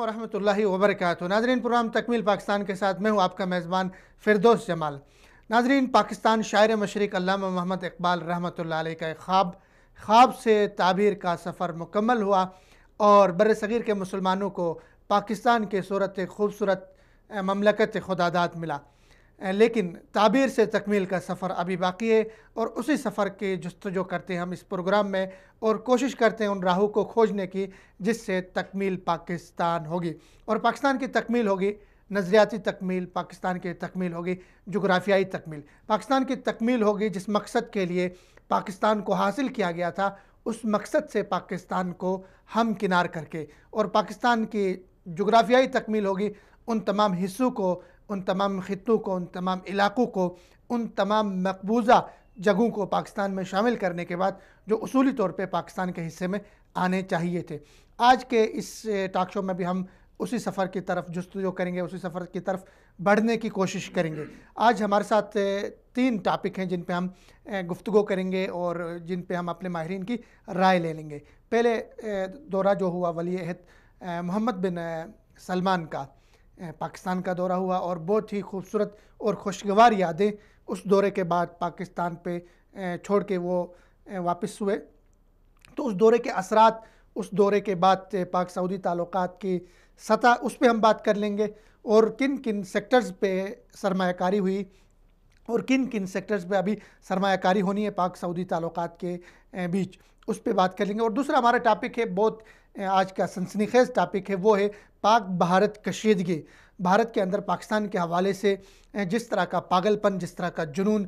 ورحمۃ اللہ وبرکاتہ ناظرین پروگرام تکمیل پاکستان کے ساتھ میں ہوں آپ کا میزبان فردوس جمال ناظرین پاکستان شاعر مشرق علامہ محمد اقبال رحمۃ اللہ علیہ کا خواب خواب سے تعبیر کا سفر مکمل ہوا اور بر صغیر کے مسلمانوں کو پاکستان کے صورت خوبصورت مملکت خدا داد ملا لیکن تعبیر سے تکمیل کا سفر ابھی باقی ہے اور اسی سفر کے جستجو کرتے ہیں ہم اس پروگرام میں اور کوشش کرتے ہیں ان راہوں کو کھوجنے کی جس سے تکمیل پاکستان ہوگی اور پاکستان کی تکمیل ہوگی نظریاتی تکمیل پاکستان کی تکمیل ہوگی جغرافیائی تکمیل پاکستان کی تکمیل ہوگی جس مقصد کے لیے پاکستان کو حاصل کیا گیا تھا اس مقصد سے پاکستان کو ہم کنار کر کے اور پاکستان کی جغرافیائی تکمیل ہوگی ان تمام حصوں کو ان تمام خطوں کو ان تمام علاقوں کو ان تمام مقبوضہ جگہوں کو پاکستان میں شامل کرنے کے بعد جو اصولی طور پہ پاکستان کے حصے میں آنے چاہیے تھے آج کے اس ٹاک شو میں بھی ہم اسی سفر کی طرف جستجو کریں گے اسی سفر کی طرف بڑھنے کی کوشش کریں گے آج ہمارے ساتھ تین ٹاپک ہیں جن پہ ہم گفتگو کریں گے اور جن پہ ہم اپنے ماہرین کی رائے لے لیں گے پہلے دورہ جو ہوا ولی عہد محمد بن سلمان کا پاکستان کا دورہ ہوا اور بہت ہی خوبصورت اور خوشگوار یادیں اس دورے کے بعد پاکستان پہ چھوڑ کے وہ واپس ہوئے تو اس دورے کے اثرات اس دورے کے بعد پاک سعودی تعلقات کی سطح اس پہ ہم بات کر لیں گے اور کن کن سیکٹرز پہ سرمایہ کاری ہوئی اور کن کن سیکٹرز پہ ابھی سرمایہ کاری ہونی ہے پاک سعودی تعلقات کے بیچ اس پہ بات کر لیں گے اور دوسرا ہمارا ٹاپک ہے بہت آج کا سنسنی خیز ٹاپک ہے وہ ہے پاک بھارت کشیدگی بھارت کے اندر پاکستان کے حوالے سے جس طرح کا پاگل پن جس طرح کا جنون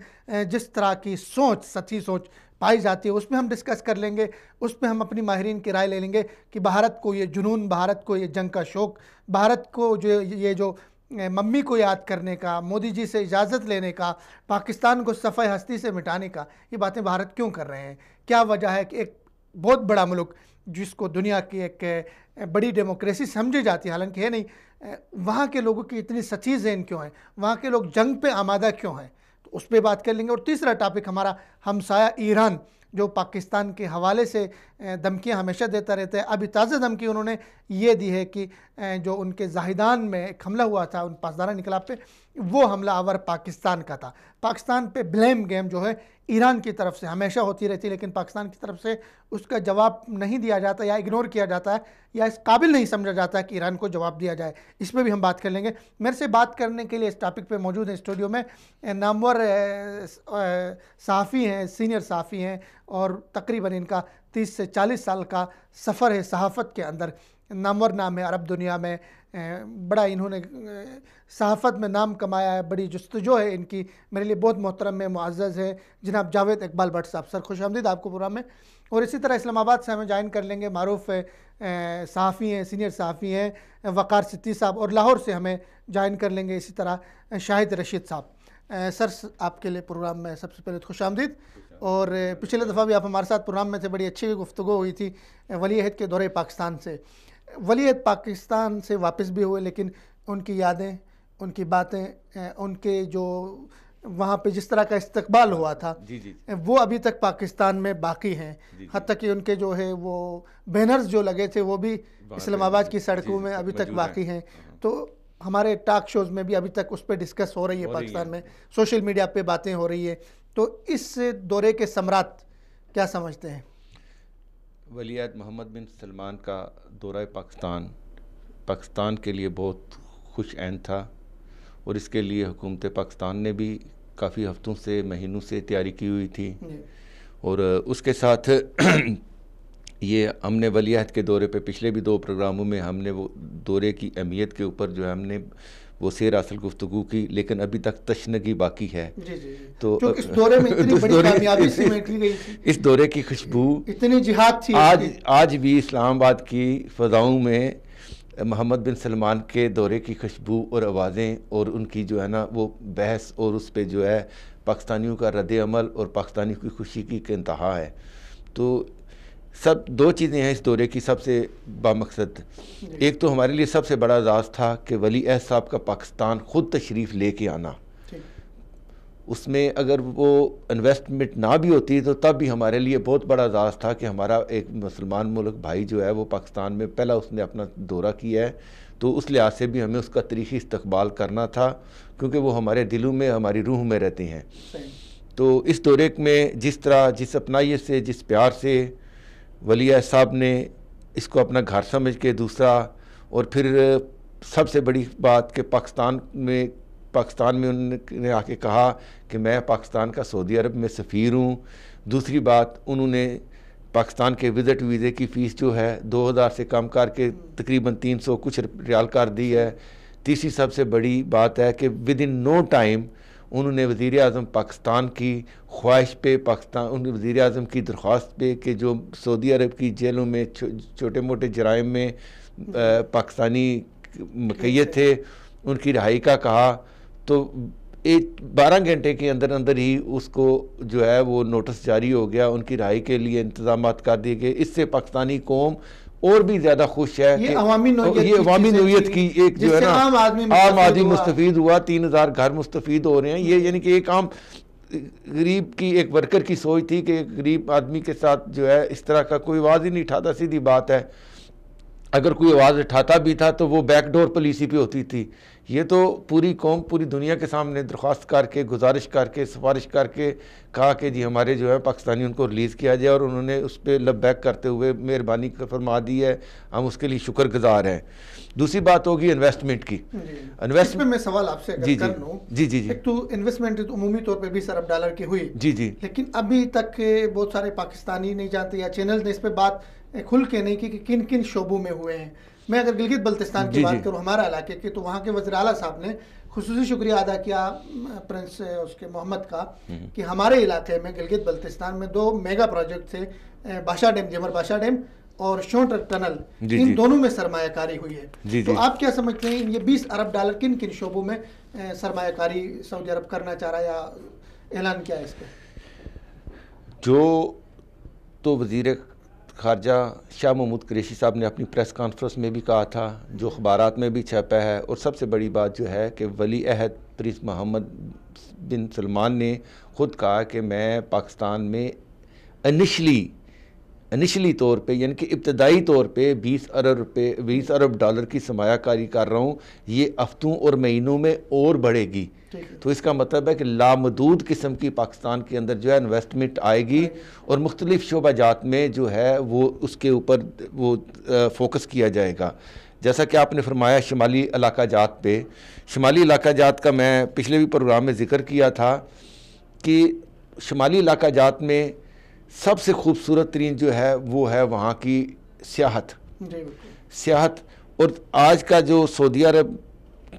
جس طرح کی سوچ سچی سوچ پائی جاتی ہے اس میں ہم ڈسکس کر لیں گے اس میں ہم اپنی ماہرین کی رائے لے لیں گے کہ بھارت کو یہ جنون بھارت کو یہ جنگ کا شوق بھارت کو جو یہ جو ممی کو یاد کرنے کا مودی جی سے اجازت لینے کا پاکستان کو صفحہ ہستی سے مٹانے کا یہ باتیں بھارت کیوں کر رہے ہیں کیا وجہ ہے کہ ایک بہت بڑا ملک جس کو دنیا کی ایک بڑی ڈیموکریسی سمجھی جاتی ہے حالانکہ ہے نہیں وہاں کے لوگوں کی اتنی سچی ذہن کیوں ہیں وہاں کے لوگ جنگ پہ آمادہ کیوں ہیں تو اس پہ بات کر لیں گے اور تیسرا ٹاپک ہمارا ہمسایہ ایران جو پاکستان کے حوالے سے دھمکیاں ہمیشہ دیتا رہتا ہے ابھی تازہ دھمکی انہوں نے یہ دی ہے کہ جو ان کے زاہدان میں ایک حملہ ہوا تھا ان پاسدارہ نکلا پہ وہ حملہ آور پاکستان کا تھا پاکستان پہ بلیم گیم جو ہے ایران کی طرف سے ہمیشہ ہوتی رہتی لیکن پاکستان کی طرف سے اس کا جواب نہیں دیا جاتا یا اگنور کیا جاتا ہے یا اس قابل نہیں سمجھا جاتا ہے کہ ایران کو جواب دیا جائے اس پہ بھی ہم بات کر لیں گے میرے سے بات کرنے کے لیے اس ٹاپک پہ موجود ہیں اسٹوڈیو میں نامور صحافی ہیں سینئر صحافی ہیں اور تقریباً ان کا تیس سے چالیس سال کا سفر ہے صحافت کے اندر نامور نام ہے عرب دنیا میں بڑا انہوں نے صحافت میں نام کمایا ہے بڑی جستجو ہے ان کی میرے لیے بہت محترم میں معزز ہے جناب جاوید اقبال بٹ صاحب سر خوش آمدید آپ کو پروگرام میں اور اسی طرح اسلام آباد سے ہمیں جوائن کر لیں گے معروف صحافی ہیں سینئر صحافی ہیں وقار ستی صاحب اور لاہور سے ہمیں جوائن کر لیں گے اسی طرح شاہد رشید صاحب سر آپ کے لیے پروگرام میں سب سے پہلے خوش آمدید اور پچھلے دفعہ بھی آپ ہمارے ساتھ پروگرام میں سے بڑی اچھی گفتگو ہوئی تھی ولی عہد کے دورے پاکستان سے ولیت پاکستان سے واپس بھی ہوئے لیکن ان کی یادیں ان کی باتیں ان کے جو وہاں پہ جس طرح کا استقبال ہوا تھا جی، جی، جی۔ وہ ابھی تک پاکستان میں باقی ہیں حتیٰ کہ ان کے جو ہے وہ بینرز جو لگے تھے وہ بھی اسلام آباد کی سڑکوں میں ابھی تک باقی ہیں ہاں۔ تو ہمارے ٹاک شوز میں بھی ابھی تک اس پہ ڈسکس ہو رہی ہے پاکستان میں سوشل میڈیا پہ باتیں ہو رہی ہے تو اس دورے کے ثمرات کیا سمجھتے ہیں ولیہد محمد بن سلمان کا دورہ پاکستان پاکستان کے لیے بہت خوش عین تھا اور اس کے لیے حکومت پاکستان نے بھی کافی ہفتوں سے مہینوں سے تیاری کی ہوئی تھی جی۔ اور اس کے ساتھ یہ ہم نے ولید کے دورے پہ پچھلے بھی دو پروگراموں میں ہم نے وہ دورے کی اہمیت کے اوپر جو ہے ہم نے وہ سیر اصل گفتگو کی لیکن ابھی تک تشنگی باقی ہے جی، جی، جی۔ تو اس دورے کی خوشبو اتنی جہاد تھی آج آج بھی اسلام آباد کی فضاؤں میں محمد بن سلمان کے دورے کی خوشبو اور آوازیں اور ان کی جو ہے نا وہ بحث اور اس پہ جو ہے پاکستانیوں کا رد عمل اور پاکستانیوں کی خوشی کی انتہا ہے تو سب دو چیزیں ہیں اس دورے کی سب سے بامقصد ایک تو ہمارے لیے سب سے بڑا اعزاز تھا کہ ولی عہد صاحب کا پاکستان خود تشریف لے کے آنا اس میں اگر وہ انویسٹمنٹ نہ بھی ہوتی تو تب بھی ہمارے لیے بہت بڑا اعزاز تھا کہ ہمارا ایک مسلمان ملک بھائی جو ہے وہ پاکستان میں پہلا اس نے اپنا دورہ کیا ہے تو اس لحاظ سے بھی ہمیں اس کا تاریخی استقبال کرنا تھا کیونکہ وہ ہمارے دلوں میں ہماری روح میں رہتے ہیں تو اس دورے میں جس طرح جس اپنائیت سے جس پیار سے ولی صاحب نے اس کو اپنا گھر سمجھ کے دوسرا اور پھر سب سے بڑی بات کہ پاکستان میں پاکستان میں ان نے آ کے کہا کہ میں پاکستان کا سعودی عرب میں سفیر ہوں دوسری بات انہوں نے پاکستان کے وزٹ ویزے کی فیس جو ہے دو ہزار سے کم کر کے تقریباً تین سو کچھ ریال کر دی ہے تیسری سب سے بڑی بات ہے کہ ود ان نو ٹائم انہوں نے وزیر اعظم پاکستان کی خواہش پہ پاکستان وزیر اعظم کی درخواست پہ کہ جو سعودی عرب کی جیلوں میں چھوٹے موٹے جرائم میں پاکستانی مقیت تھے ان کی رہائی کا کہا تو ایک بارہ گھنٹے کے اندر اندر ہی اس کو جو ہے وہ نوٹس جاری ہو گیا ان کی رہائی کے لیے انتظامات کر دیے گئے اس سے پاکستانی قوم اور بھی زیادہ خوش ہے یہ عوامی نوعیت کی ایک جو ہے نا عام آدمی مستفید ہوا تین ہزار گھر مستفید ہو رہے ہیں یہ یعنی کہ ایک عام غریب کی ایک ورکر کی سوچ تھی کہ غریب آدمی کے ساتھ جو ہے اس طرح کا کوئی آواز ہی نہیں اٹھاتا سیدھی بات ہے اگر کوئی آواز اٹھاتا بھی تھا تو وہ بیک ڈور پولیسی پہ ہوتی تھی یہ تو پوری قوم پوری دنیا کے سامنے درخواست کر کے گزارش کر کے سفارش کر کے کہا کہ جی ہمارے جو ہے پاکستانی ان کو ریلیز کیا جائے اور انہوں نے اس پہ لب بیک کرتے ہوئے مہربانی فرما دی ہے ہم اس کے لیے شکر گزار ہیں دوسری بات ہوگی انویسٹمنٹ کی جی۔ انویسٹمنٹ میں سوال آپ سے جی، جی۔, جی جی جی جی جی تو انویسٹمنٹ عمومی طور پہ بیس ارب ڈالر کی ہوئی جی جی لیکن ابھی تک بہت سارے پاکستانی نہیں جانتے یا چینل پہ بات کھل کے نہیں کہ کن کن شعبوں میں ہوئے ہیں میں اگر گلگت بلتستان کی جی، جی۔ بات کروں ہمارا علاقے کی تو وہاں کے وزیر اعلیٰ صاحب نے خصوصی شکریہ ادا کیا پرنس اس کے محمد کا کہ ہمارے علاقے میں گلگت بلتستان میں دو میگا پروجیکٹ تھے بادشاہ ڈیم جمر بادشاہ ڈیم اور شونٹر ٹنل جی، ان دونوں میں سرمایہ کاری ہوئی ہے تو آپ کیا سمجھتے ہیں یہ بیس ارب ڈالر کن کن شعبوں میں سرمایہ کاری سعودی عرب کرنا چاہ رہا ہے یا اعلان کیا ہے اس پہ جو تو وزیر خارجہ شاہ محمود قریشی صاحب نے اپنی پریس کانفرنس میں بھی کہا تھا جو اخبارات میں بھی چھپا ہے اور سب سے بڑی بات جو ہے کہ ولی عہد پرنس محمد بن سلمان نے خود کہا کہ میں پاکستان میں انشلی انشلی طور پہ یعنی کہ ابتدائی طور پہ بیس ارب روپے بیس ارب ڈالر کی سمایہ کاری کر رہا ہوں یہ ہفتوں اور مہینوں میں اور بڑھے گی تو اس کا مطلب ہے کہ لامدود قسم کی پاکستان کے اندر جو ہے انویسٹمنٹ آئے گی اور مختلف شعبہ جات میں جو ہے وہ اس کے اوپر وہ فوکس کیا جائے گا جیسا کہ آپ نے فرمایا شمالی علاقہ جات پہ شمالی علاقہ جات کا میں پچھلے بھی پروگرام میں ذکر کیا تھا کہ شمالی علاقہ جات میں سب سے خوبصورت ترین جو ہے وہ ہے وہاں کی سیاحت جی، سیاحت اور آج کا جو سعودی عرب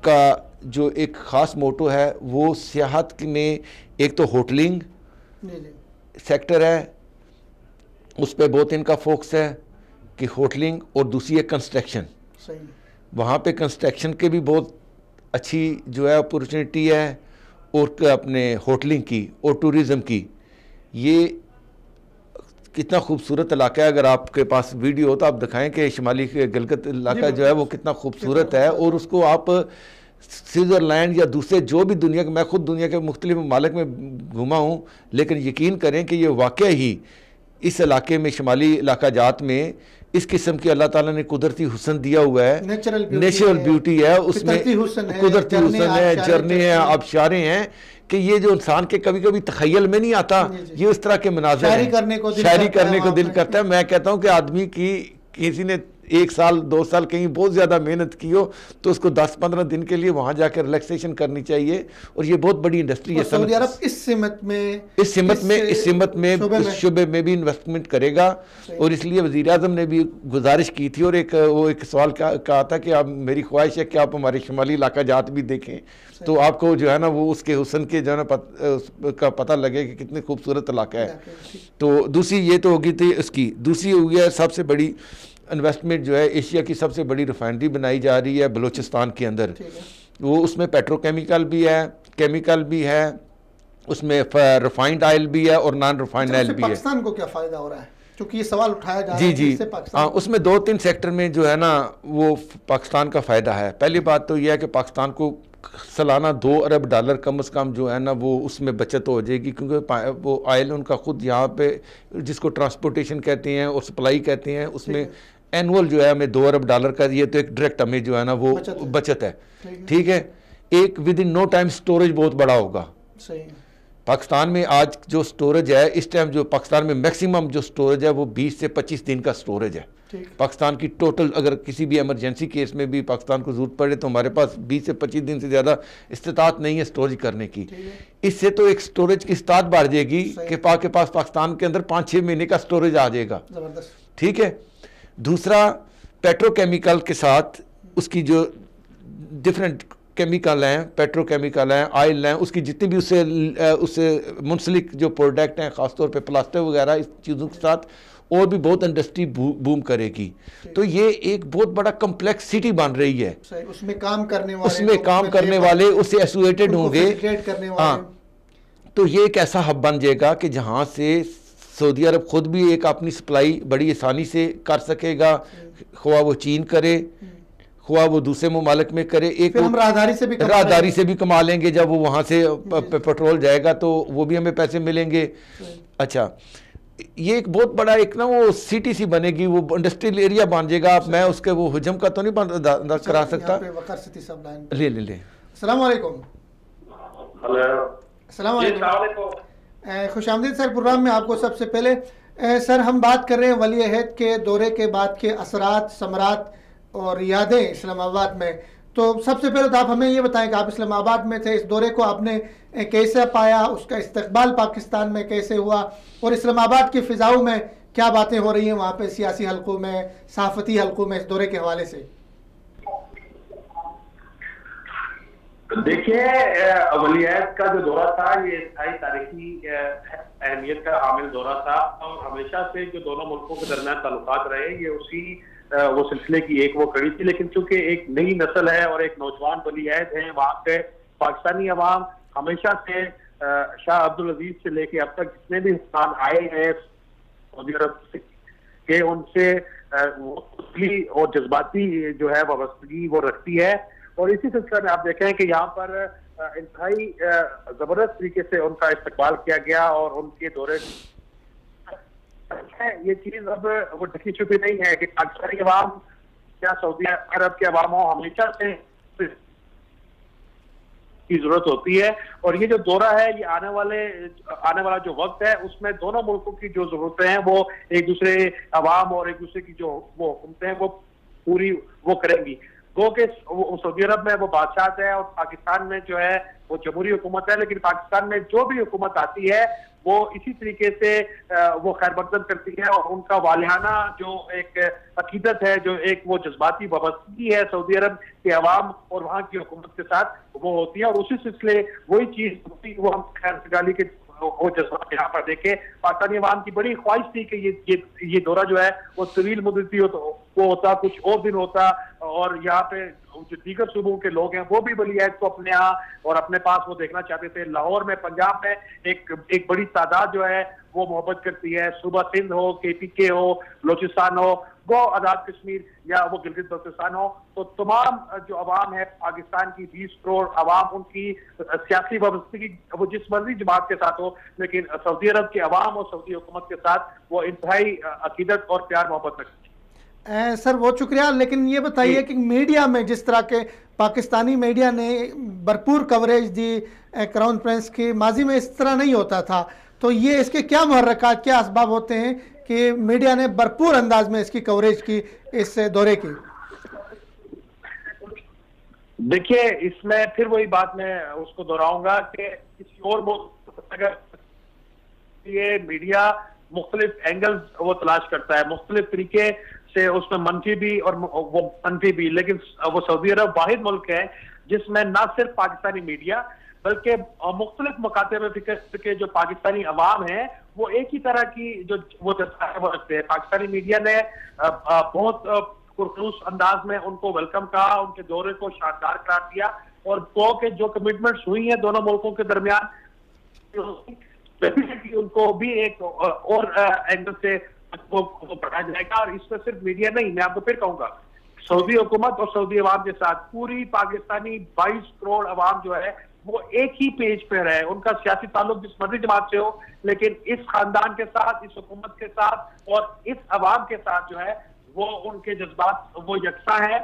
کا جو ایک خاص موٹو ہے وہ سیاحت میں ایک تو ہوٹلنگ جی، جی۔ سیکٹر ہے اس پہ بہت ان کا فوکس ہے کہ ہوٹلنگ اور دوسری ہے کنسٹرکشن وہاں پہ کنسٹرکشن کے بھی بہت اچھی جو ہے اپرچونیٹی ہے اور اپنے ہوٹلنگ کی اور ٹوریزم کی یہ کتنا خوبصورت علاقہ ہے اگر آپ کے پاس ویڈیو ہو تو آپ دکھائیں کہ شمالی گلگت علاقہ جی، جو ہے وہ کتنا خوبصورت ہے اور اس کو آپ سوئزر لینڈ یا دوسرے جو بھی دنیا کے میں خود دنیا کے مختلف ممالک میں گھما ہوں لیکن یقین کریں کہ یہ واقعہ ہی اس علاقے میں شمالی علاقہ جات میں اس قسم کی اللہ تعالیٰ نے قدرتی حسن دیا ہوا ہے نیچرل بیوٹی ہے اس میں قدرتی حسن ہے جھرنے ہیں آبشاریں ہیں کہ یہ جو انسان کے کبھی کبھی تخیل میں نہیں آتا جی، جی۔ یہ اس طرح کے مناظر ہیں شاعری کرنے کو دل کرتا ہے میں کہتا ہوں کہ آدمی کی کسی نے ایک سال دو سال کہیں بہت زیادہ محنت کی ہو تو اس کو دس پندرہ دن کے لیے وہاں جا کے ریلیکسیشن کرنی چاہیے اور یہ بہت بڑی انڈسٹری ہے سعودی عرب اس سمت میں اس سمت میں اس سمت میں اس شعبے میں بھی انویسٹمنٹ کرے گا اور اس لیے وزیر اعظم نے بھی گزارش کی تھی اور ایک وہ ایک سوال کہا تھا کہ آپ میری خواہش ہے کہ آپ ہمارے شمالی علاقہ جات بھی دیکھیں تو آپ کو جو ہے نا وہ اس کے حسن کے جو ہے نا کا پتہ لگے کہ کتنے خوبصورت علاقہ ہے تو دوسری یہ تو ہوگی تھی اس کی دوسری ہوئی ہے سب سے بڑی انویسٹمنٹ جو ہے ایشیا کی سب سے بڑی ریفائنری بنائی جا رہی ہے بلوچستان کے اندر وہ اس میں پیٹرو کیمیکل بھی ہے کیمیکل بھی ہے اس میں ریفائنڈ آئل بھی ہے اور نان ریفائنڈ آئل بھی ہے پاکستان کو کیا فائدہ ہو رہا ہے چونکہ یہ سوال اٹھایا جا جی جی ہاں اس میں دو تین سیکٹر میں جو ہے نا وہ پاکستان کا فائدہ ہے پہلی بات تو یہ ہے کہ پاکستان کو سالانہ دو ارب ڈالر کم از کم جو ہے نا وہ اس میں بچت ہو جائے گی کیونکہ وہ آئل ان کا خود یہاں پہ جس کو ٹرانسپورٹیشن کہتے ہیں اور سپلائی کہتے ہیں اس میں اینول جو ہے ہمیں دو ارب ڈالر کا یہ تو ایک ڈائریکٹ ہمیں جو ہے نا وہ بچت ہے ٹھیک ہے ایک within no time storage بہت بڑا ہوگا پاکستان میں آج جو سٹوریج ہے اس ٹائم جو پاکستان میں میکسیمم جو سٹوریج ہے وہ بیس سے پچیس دن کا سٹوریج ہے پاکستان کی ٹوٹل اگر کسی بھی ایمرجنسی کیس میں بھی پاکستان کو ضرورت پڑے تو ہمارے پاس بیس سے پچیس دن سے زیادہ استطاعت نہیں ہے سٹوریج کرنے کی اس سے تو ایک سٹوریج کی استطاعت بڑھ جائے گی کہ پاک کے پاس پاکستان کے اندر پانچ چھ مہینے کا سٹوریج آ جائے گا ٹھیک ہے دوسرا پیٹرو کیمیکل کے ساتھ اس کی جو ڈیفرنٹ کیمیکل ہیں پیٹرو کیمیکل ہیں آئل ہیں اس کی جتنی بھی اس سے اس سے منسلک جو پروڈکٹ ہیں خاص طور پہ پلاسٹک وغیرہ اس چیزوں کے ساتھ اور بھی بہت انڈسٹری بوم کرے گی تو یہ ایک بہت بڑا کمپلیکس سٹی بن رہی ہے اس میں کام کرنے اس میں کام کرنے والے اسے ایسویٹڈ ہوں گے ہاں تو یہ ایک ایسا ہب بن جائے گا کہ جہاں سے سعودی عرب خود بھی ایک اپنی سپلائی بڑی آسانی سے کر سکے گا خواہ وہ چین کرے خواہ وہ دوسرے ممالک میں کرے ایک ہم راہداری سے بھی کما لیں گے جب وہ وہاں سے جی، پٹرول جی۔ جائے گا تو وہ بھی ہمیں پیسے ملیں گے جی۔ اچھا یہ ایک بہت بڑا ایک نا وہ سٹی سی بنے گی وہ انڈسٹریل ایریا جائے گا میں اس کے وہ حجم کا تو نہیں بند اچھا، کرا سکتا لے لے لے السلام علیکم السلام علیکم خوش آمدید سر پروگرام میں آپ کو سب سے پہلے سر ہم بات کر رہے ہیں ولی عہد کے دورے کے بعد کے اثرات ثمرات اور یادیں اسلام آباد میں تو سب سے پہلے تو آپ ہمیں یہ بتائیں کہ آپ اسلام آباد میں تھے اس دورے کو آپ نے کیسا پایا اس کا استقبال پاکستان میں کیسے ہوا اور اسلام آباد کی فضاؤں میں کیا باتیں ہو رہی ہیں وہاں پہ سیاسی حلقوں میں صحافتی حلقوں میں اس دورے کے حوالے سے دیکھیے اولیت کا جو دورہ تھا یہ تھائی تاریخی اہمیت کا عامل دورہ تھا اور ہمیشہ سے جو دونوں ملکوں کے درمیان تعلقات رہے یہ اسی وہ سلسلے کی ایک وہ کڑی تھی لیکن چونکہ ایک نئی نسل ہے اور ایک نوجوان بلی عہد ہے وہاں پہ پاکستانی عوام ہمیشہ سے شاہ عبدالعزیز سے لے کے اب تک جتنے بھی ہند آئے ہیں سعودی عرب سے کہ ان سے اور جذباتی جو ہے وابستگی وہ رکھتی ہے اور اسی سلسلہ میں آپ دیکھیں کہ یہاں پر انتہائی زبردست طریقے سے ان کا استقبال کیا گیا اور ان کے دورے یہ چیز اب وہ ڈھکی چکی نہیں ہے کہ پاکستانی عوام یا سعودی عرب کے عوام ہو ہمیشہ سے کی ضرورت ہوتی ہے اور یہ جو دورہ ہے یہ آنے والے آنے والا جو وقت ہے اس میں دونوں ملکوں کی جو ضرورتیں ہیں وہ ایک دوسرے عوام اور ایک دوسرے کی جو وہ حکومتیں ہیں وہ پوری وہ کریں گی گو کہ سعودی عرب میں وہ بادشاہت ہے اور پاکستان میں جو ہے وہ جمہوری حکومت ہے لیکن پاکستان میں جو بھی حکومت آتی ہے وہ اسی طریقے سے وہ خیر بردن کرتی ہے اور ان کا والہانہ جو ایک عقیدت ہے جو ایک وہ جذباتی وابستگی ہے سعودی عرب کے عوام اور وہاں کی حکومت کے ساتھ وہ ہوتی ہے اور اسی سلسلے وہی چیز وہ ہم خیر سگالی کے یہاں پر دیکھے پاکستانی عوام کی بڑی خواہش تھی کہ یہ دورہ جو ہے وہ طویل مدتی وہ ہوتا کچھ اور دن ہوتا اور یہاں پہ جو دیگر صوبوں کے لوگ ہیں وہ بھی بلی عید کو اپنے ہاں اور اپنے پاس وہ دیکھنا چاہتے تھے لاہور میں پنجاب میں ایک ایک بڑی تعداد جو ہے وہ محبت کرتی ہے صوبہ سندھ ہو کے پی کے ہو بلوچستان ہو وہ آزاد کشمیر یا وہ گلگت بلتستان ہو تو تمام جو عوام ہے پاکستان کی بیس کروڑ عوام ان کی سیاسی وابستگی وہ جس مرضی جماعت کے ساتھ ہو لیکن سعودی عرب کے عوام اور سعودی حکومت کے ساتھ وہ انتہائی عقیدت اور پیار محبت رکھتی سر بہت شکریہ لیکن یہ بتائیے جی۔ کہ میڈیا میں جس طرح کے پاکستانی میڈیا نے بھرپور کوریج دی کراؤن پرنس کی ماضی میں اس طرح نہیں ہوتا تھا تو یہ اس کے کیا محرکات کیا اسباب ہوتے ہیں کہ میڈیا نے بھرپور انداز میں اس کی کوریج کی اس دورے کی دیکھیے اس میں پھر وہی بات میں اس کو دوراؤں گا کہ کسی اور یہ میڈیا مختلف اینگلز وہ تلاش کرتا ہے مختلف طریقے سے اس میں منفی بھی اور وہ منفی بھی لیکن وہ سعودی عرب واحد ملک ہے جس میں نہ صرف پاکستانی میڈیا بلکہ مختلف مقاطع میں فکر کے جو پاکستانی عوام ہیں وہ ایک ہی طرح کی جو وہ دستیاب ہو رکھتے ہیں پاکستانی میڈیا نے بہت پرخلوص انداز میں ان کو ویلکم کہا ان کے دورے کو شاندار قرار دیا اور جو کمٹمنٹس ہوئی ہیں دونوں ملکوں کے درمیان ان کو بھی ایک اور اینگل سے پڑھا جائے گا اور اس میں صرف میڈیا نہیں میں آپ کو پھر کہوں گا سعودی حکومت اور سعودی عوام کے ساتھ پوری پاکستانی بائیس کروڑ عوام جو ہے وہ ایک ہی پیج پہ رہے ان کا سیاسی تعلق جس مرضی جماعت سے ہو لیکن اس خاندان کے ساتھ اس حکومت کے ساتھ اور اس عوام کے ساتھ جو ہے وہ ان کے جذبات وہ یکساں ہیں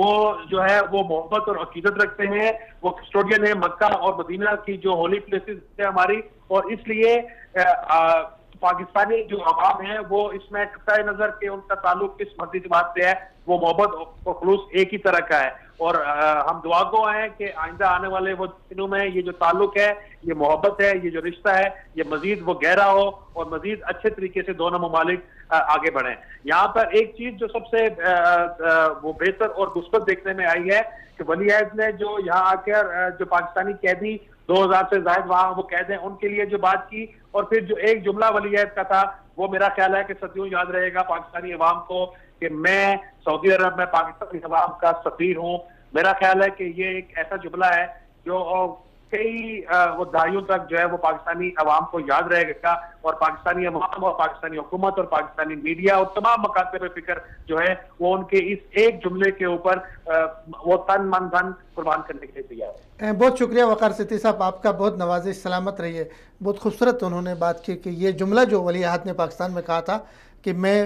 وہ جو ہے وہ محبت اور عقیدت رکھتے ہیں وہ کسٹوڈین ہے مکہ اور مدینہ کی جو ہولی پلیسز ہیں ہماری اور اس لیے پاکستانی جو عوام ہیں وہ اس میں کرتا نظر کہ ان کا تعلق کس مرضی جماعت سے ہے وہ محبت اور خلوص ایک ہی طرح کا ہے اور ہم دعا گو ہیں کہ آئندہ آنے والے وہ دنوں میں یہ جو تعلق ہے یہ محبت ہے یہ جو رشتہ ہے یہ مزید وہ گہرا ہو اور مزید اچھے طریقے سے دونوں ممالک آگے بڑھیں یہاں پر ایک چیز جو سب سے وہ بہتر اور مثبت دیکھنے میں آئی ہے کہ ولی عید نے جو یہاں آ کر جو پاکستانی قیدی دو ہزار سے زائد وہاں وہ قید ہیں ان کے لیے جو بات کی اور پھر جو ایک جملہ ولی عید کا تھا وہ میرا خیال ہے کہ صدیوں یاد رہے گا پاکستانی عوام کو کہ میں سعودی عرب میں پاکستانی عوام کا سفیر ہوں میرا خیال ہے کہ یہ ایک ایسا جملہ ہے جو کئی وہ تک جو ہے وہ پاکستانی عوام کو یاد رہے گا اور پاکستانی پاکستانی پاکستانی عوام اور اور اور حکومت میڈیا تمام فکر جو ہے وہ ان کے اس ایک جملے کے اوپر وہ تن من دھن قربان کرنے کے لیے تیار ہے بہت شکریہ وقار ستی صاحب آپ کا بہت نوازش سلامت رہیے بہت خوبصورت انہوں نے بات کی کہ یہ جملہ جو ولی عہد نے پاکستان میں کہا تھا کہ میں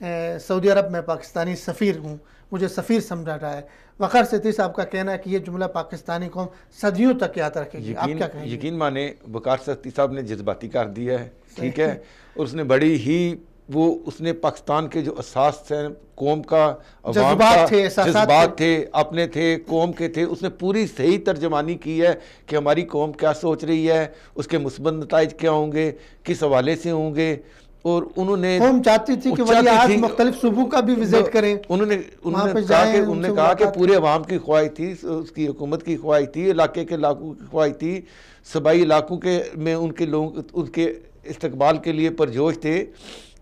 سعودی عرب میں پاکستانی سفیر ہوں مجھے سفیر سمجھا رہا ہے وقر ستی صاحب کا کہنا ہے کہ یہ جملہ پاکستانی قوم صدیوں تک کیا تھا رکھے یقین مانے وقار ستی صاحب نے جذباتی کر دیا ہے ٹھیک ہے اور اس نے بڑی ہی وہ اس نے پاکستان کے جو اساس تھے قوم کا جذبات تھے اپنے تھے قوم کے تھے اس نے پوری صحیح ترجمانی کی ہے کہ ہماری قوم کیا سوچ رہی ہے اس کے مثبت نتائج کیا ہوں گے کس حوالے سے ہوں گے اور انہوں نے ہم چاہتی تھی کہ ولی آج مختلف صوبوں کا بھی وزٹ کریں انہوں نے انہوں نے کہا کہ پورے عوام کی خواہش تھی اس کی حکومت کی خواہش تھی علاقے کے علاقوں کی خواہش تھی سبائی علاقوں کے میں ان کے لوگ ان کے استقبال کے لیے پرجوش تھے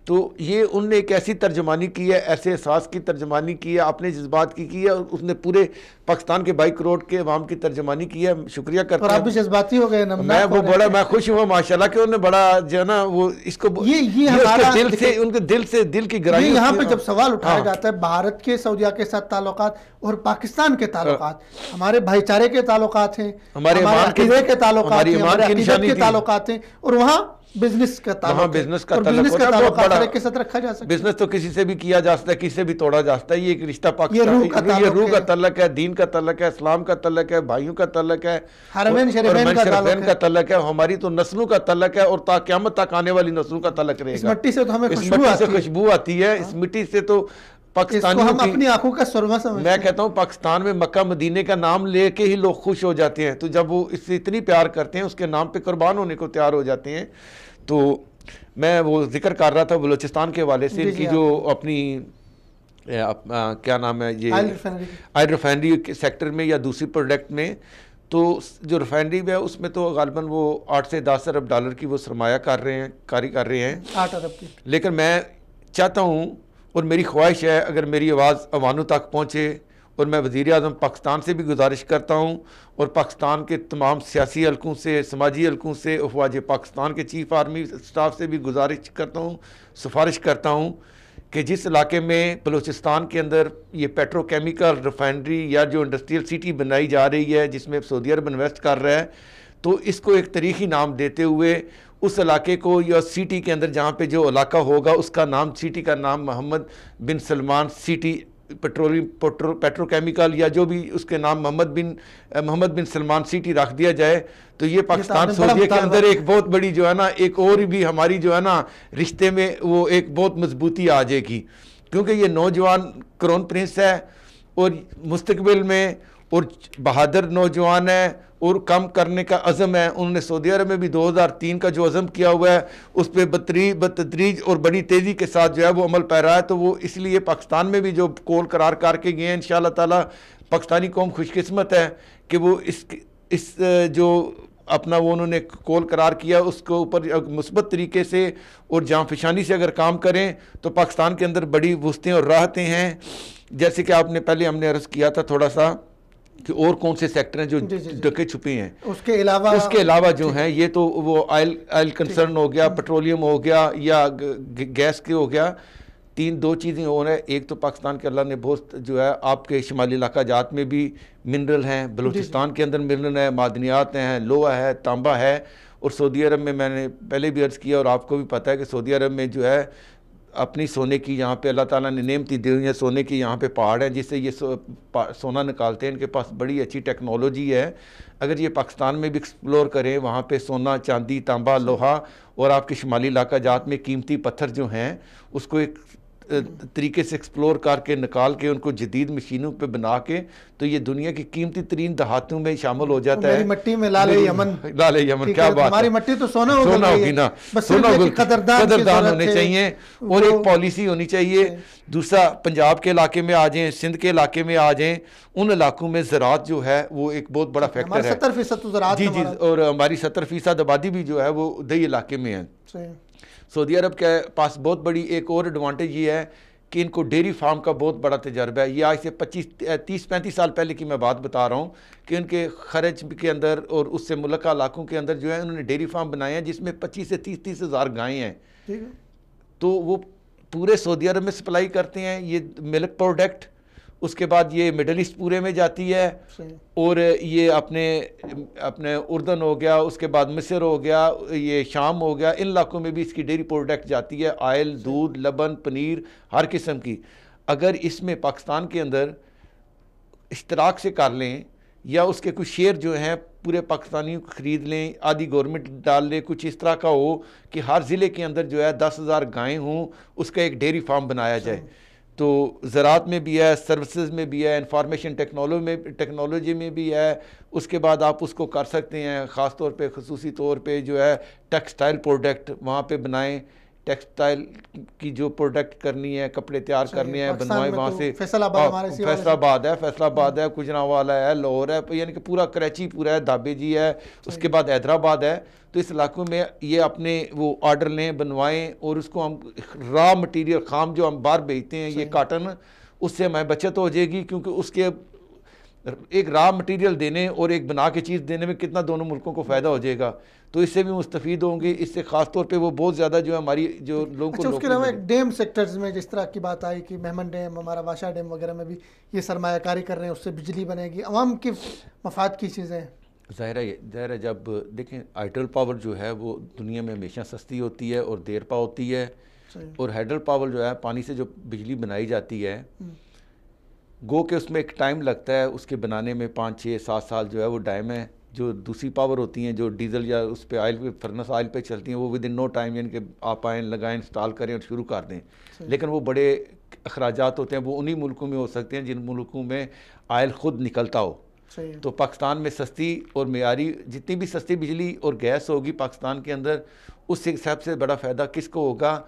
تو یہ ان نے ایک ایسی ترجمانی کی ہے ایسے احساس کی ترجمانی کی ہے اپنے جذبات کی کی ہے اور اس نے پورے پاکستان کے بائک روڈ کے عوام کی ترجمانی کی ہے شکریہ کرتا ہوں بڑا میں خوش ہوں ماشاءاللہ کہ انہوں نے بڑا جو ہے نا وہ اس کو یہ ہمارا دل سے ان کے دل سے دل کی گرائی یہاں پہ جب سوال اٹھایا ہاں۔ جاتا ہے بھارت کے سعودیہ کے ساتھ تعلقات اور پاکستان کے ہاں۔ تعلقات ہمارے بھائی چارے کے تعلقات ہیں ہمارے کے کے تعلقات ہیں ہمارے عقیدت تعلقات ہیں اور وہاں بزنس کا ہاں، تعلق ہے بزنس کا تعلق کے ساتھ رکھا جا سکتا بزنس تو کسی سے بھی کیا جا سکتا ہے کسی سے بھی توڑا جا سکتا ہے یہ ایک رشتہ پاکستانی یہ روح کا تعلق ہے دین کا تعلق ہے اسلام کا تعلق ہے بھائیوں کا تعلق ہے حرمین شریفین کا تعلق ہے ہماری تو نسلوں کا تعلق ہے اور تا قیامت تک آنے والی نسلوں کا تعلق رہے گا اس مٹی سے تو ہمیں خوشبو آتی ہے اس ہاں۔ مٹی سے تو پاکستانی اپنی آنکھوں کا سرما سمجھتے میں کہتا ہوں پاکستان میں مکہ مدینے کا نام لے کے ہی لوگ خوش ہو جاتے ہیں تو جب وہ اس سے اتنی پیار کرتے ہیں اس کے نام پہ قربان ہونے کو تیار ہو جاتے ہیں تو میں وہ ذکر کر رہا تھا بلوچستان کے والے سے جی، کہ جی، جو اپنی کیا نام ہے یہ ریفائنری کے سیکٹر میں یا دوسری پروڈکٹ میں تو جو ریفائنری ہے اس میں تو غالباً وہ آٹھ سے دس ارب ڈالر کی وہ سرمایہ کر رہے ہیں کاری کر رہے ہیں لیکن میں چاہتا ہوں اور میری خواہش ہے اگر میری آواز عوانوں تک پہنچے اور میں وزیر اعظم پاکستان سے بھی گزارش کرتا ہوں اور پاکستان کے تمام سیاسی حلقوں سے سماجی حلقوں سے افواج پاکستان کے چیف آرمی اسٹاف سے بھی گزارش کرتا ہوں سفارش کرتا ہوں کہ جس علاقے میں بلوچستان کے اندر یہ پیٹرو کیمیکل ریفائنری یا جو انڈسٹریل سٹی بنائی جا رہی ہے جس میں سعودی عرب انویسٹ کر رہا ہے تو اس کو ایک تاریخی نام دیتے ہوئے اس علاقے کو یا سٹی کے اندر جہاں پہ جو علاقہ ہوگا اس کا نام سٹی کا نام محمد بن سلمان سٹی پیٹرولی پیٹرو کیمیکل یا جو بھی اس کے نام محمد بن محمد بن سلمان سٹی رکھ دیا جائے تو یہ پاکستان سعودی کے اندر ایک بہت بڑی جو ہے نا ایک اور بھی ہماری جو ہے نا رشتے میں وہ ایک بہت مضبوطی آ جائے گی کیونکہ یہ نوجوان کرون پرنس ہے اور مستقبل میں اور بہادر نوجوان ہے اور کم کرنے کا عزم ہے انہوں نے سعودی عرب میں بھی دو ہزار تین کا جو عزم کیا ہوا ہے اس پہ بتدریج اور بڑی تیزی کے ساتھ جو ہے وہ عمل پیرا ہے تو وہ اس لیے پاکستان میں بھی جو کول قرار کر کے گئے ہیں ان شاء اللہ تعالیٰ پاکستانی قوم خوش قسمت ہے کہ وہ اس اس جو اپنا وہ انہوں نے کول قرار کیا اس کے اوپر مثبت طریقے سے اور جان فشانی سے اگر کام کریں تو پاکستان کے اندر بڑی وسطیں اور راحتیں ہیں جیسے کہ آپ نے پہلے ہم نے عرض کیا تھا تھوڑا سا کہ اور کون سے سیکٹر ہیں جو جی، جی، جی۔ ڈکے چھپے ہیں اس کے علاوہ اس کے علاوہ جو ہیں یہ تو وہ آئل آئل کنسرن ہو گیا پٹرولیم ہو گیا یا گیس کے ہو گیا تین دو چیزیں ہو رہے ہیں ایک تو پاکستان کے اللہ نے بہت جو ہے آپ کے شمالی علاقہ جات میں بھی منرل ہیں بلوچستان کے اندر منرل ہیں معدنیات ہیں لوہا ہے تانبا ہے اور سعودی عرب میں میں نے پہلے بھی عرض کیا اور آپ کو بھی پتہ ہے کہ سعودی عرب میں جو ہے اپنی سونے کی یہاں پہ اللہ تعالیٰ نے نیم تھی ہیں سونے کی یہاں پہ پہاڑ ہیں جس سے یہ سونا نکالتے ہیں ان کے پاس بڑی اچھی ٹیکنالوجی ہے اگر یہ پاکستان میں بھی ایکسپلور کریں وہاں پہ سونا چاندی تانبا لوہا اور آپ کے شمالی علاقہ جات میں قیمتی پتھر جو ہیں اس کو ایک طریقے سے ایکسپلور کر کے نکال کے ان کو جدید مشینوں پہ بنا کے تو یہ دنیا کی قیمتی ترین دہاتوں میں شامل ہو جاتا ہے میری مٹی میں لالے یمن لالے یمن کیا بات ہے ہماری مٹی تو سونا ہوگی سونا ہوگی نا سونا ہوگی قدردان ہونے چاہیے اور ایک پالیسی ہونی چاہیے دوسرا پنجاب کے علاقے میں آ جائیں سندھ کے علاقے میں آ جائیں ان علاقوں میں زراعت جو ہے وہ ایک بہت بڑا فیکٹر ہے ہماری ستر فیصد تو زراعت جی، ہے جی، اور ہماری ستر فیصد آبادی بھی جو ہے وہ دہی علاقے میں ہیں سعودی عرب کے پاس بہت بڑی ایک اور ایڈوانٹیج یہ ہے کہ ان کو ڈیری فارم کا بہت بڑا تجربہ ہے یہ آج سے پچیس تیس پینتیس سال پہلے کی میں بات بتا رہا ہوں کہ ان کے خرچ کے اندر اور اس سے ملکہ علاقوں کے اندر جو ہے انہوں نے ڈیری فارم بنائے ہیں جس میں پچیس سے تیس تیس ہزار گائیں ہیں تو وہ پورے سعودی عرب میں سپلائی کرتے ہیں یہ ملک پروڈکٹ اس کے بعد یہ مڈل ایسٹ پورے میں جاتی ہے جی۔ اور یہ اپنے اپنے اردن ہو گیا اس کے بعد مصر ہو گیا یہ شام ہو گیا ان علاقوں میں بھی اس کی ڈیری پروڈکٹ جاتی ہے آئل دودھ لبن پنیر ہر قسم کی اگر اس میں پاکستان کے اندر اشتراک سے کر لیں یا اس کے کچھ شیئر جو ہیں پورے پاکستانیوں خرید لیں آدھی گورنمنٹ ڈال لیں کچھ اس طرح کا ہو کہ ہر ضلع کے اندر جو ہے دس ہزار گائیں ہوں اس کا ایک ڈیری فارم بنایا جی۔ جائے تو زراعت میں بھی ہے سروسز میں بھی ہے انفارمیشن میں ٹیکنالوجی میں بھی ہے اس کے بعد آپ اس کو کر سکتے ہیں خاص طور پہ خصوصی طور پہ جو ہے ٹیکسٹائل پروڈکٹ وہاں پہ بنائیں ٹیکسٹائل کی جو پروڈکٹ کرنی ہے کپڑے تیار کرنے ہیں بنوائے وہاں سے فیصل آباد ہے فیصل آباد ہے والا ہے لاہور ہے یعنی کہ پورا کراچی پورا ہے دھابے جی ہے اس کے بعد حیدرآباد آباد ہے تو اس علاقوں میں یہ اپنے وہ آرڈر لیں بنوائیں اور اس کو ہم را مٹیریل خام جو ہم باہر بھیجتے ہیں یہ کاٹن اس سے ہمیں بچت ہو جائے گی کیونکہ اس کے ایک را مٹیریل دینے اور ایک بنا کے چیز دینے میں کتنا دونوں ملکوں کو فائدہ ہو جائے گا تو اس سے بھی مستفید ہوں گے اس سے خاص طور پہ وہ بہت زیادہ جو ہے ہماری جو لوگوں کو اچھا، اس کے علاوہ ایک ڈیم سیکٹرز میں جس طرح کی بات آئی کہ مہمن ڈیم ہمارا واشا ڈیم وغیرہ میں بھی یہ سرمایہ کاری کر رہے ہیں اس سے بجلی بنے گی عوام کی مفاد کی چیزیں ظاہرہ یہ ظاہرہ جب دیکھیں آئیڈل پاور جو ہے وہ دنیا میں ہمیشہ سستی ہوتی ہے اور دیر پا ہوتی ہے اور ہائیڈل پاور جو ہے پانی سے جو بجلی بنائی جاتی ہے گو کہ اس میں ایک ٹائم لگتا ہے اس کے بنانے میں پانچ چھ سات سال جو ہے وہ ڈائم ہے جو دوسری پاور ہوتی ہیں جو ڈیزل یا اس پہ آئل پہ فرنس آئل پہ چلتی ہیں وہ ود ان نو ٹائم یعنی کہ آپ آئیں لگائیں انسٹال کریں اور شروع کر دیں لیکن وہ بڑے اخراجات ہوتے ہیں وہ انہی ملکوں میں ہو سکتے ہیں جن ملکوں میں آئل خود نکلتا ہو تو پاکستان میں سستی اور معیاری جتنی بھی سستی بجلی اور گیس ہوگی پاکستان کے اندر اس سے سب سے بڑا فائدہ کس کو ہوگا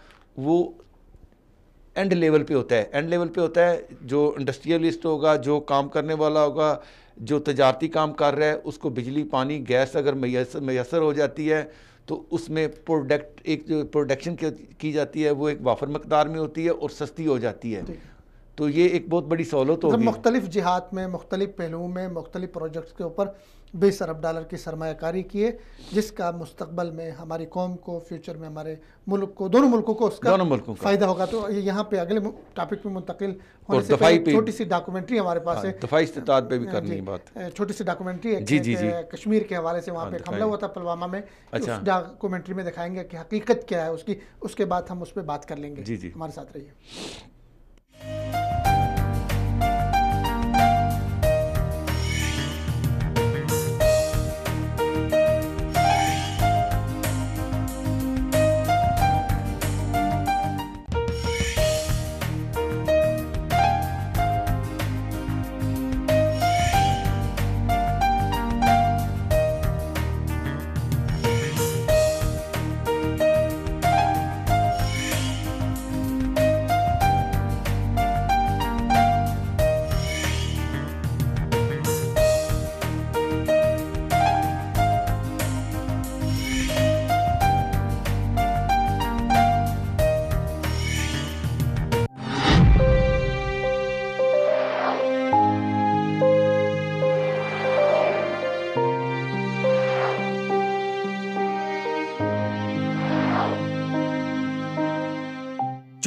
وہ اینڈ لیول پہ ہوتا ہے اینڈ لیول پہ ہوتا ہے جو انڈسٹریلسٹ ہوگا جو کام کرنے والا ہوگا جو تجارتی کام کر رہا ہے اس کو بجلی پانی گیس اگر میسر ہو جاتی ہے تو اس میں پروڈکٹ ایک جو پروڈکشن کی جاتی ہے وہ ایک وافر مقدار میں ہوتی ہے اور سستی ہو جاتی ہے جی۔ تو یہ ایک بہت بڑی سہولت مطلب ہوگی مختلف جہات میں مختلف پہلوؤں میں مختلف پروجیکٹس کے اوپر بیس ارب ڈالر کی سرمایہ کاری کی ہے جس کا مستقبل میں ہماری قوم کو فیوچر میں ہمارے ملک کو دونوں ملکوں کو اس کا فائدہ ہوگا تو یہاں پہ اگلے ٹاپک میں منتقل ہونے سے پہلے چھوٹی سی ڈاکومنٹری ہمارے پاس ہاں، ہے دفاعی استطاعت پہ بھی ہاں، کرنی جی۔ ہے بات چھوٹی سی ڈاکومنٹری ہے جی، جی، کشمیر کے حوالے سے وہاں ہاں، پہ حملہ ہوا تھا پلواما میں اس ڈاکومنٹری اچھا۔ میں دکھائیں گے کہ حقیقت کیا ہے اس کے بعد ہم اس پہ بات کر لیں گے ہمارے ساتھ رہیے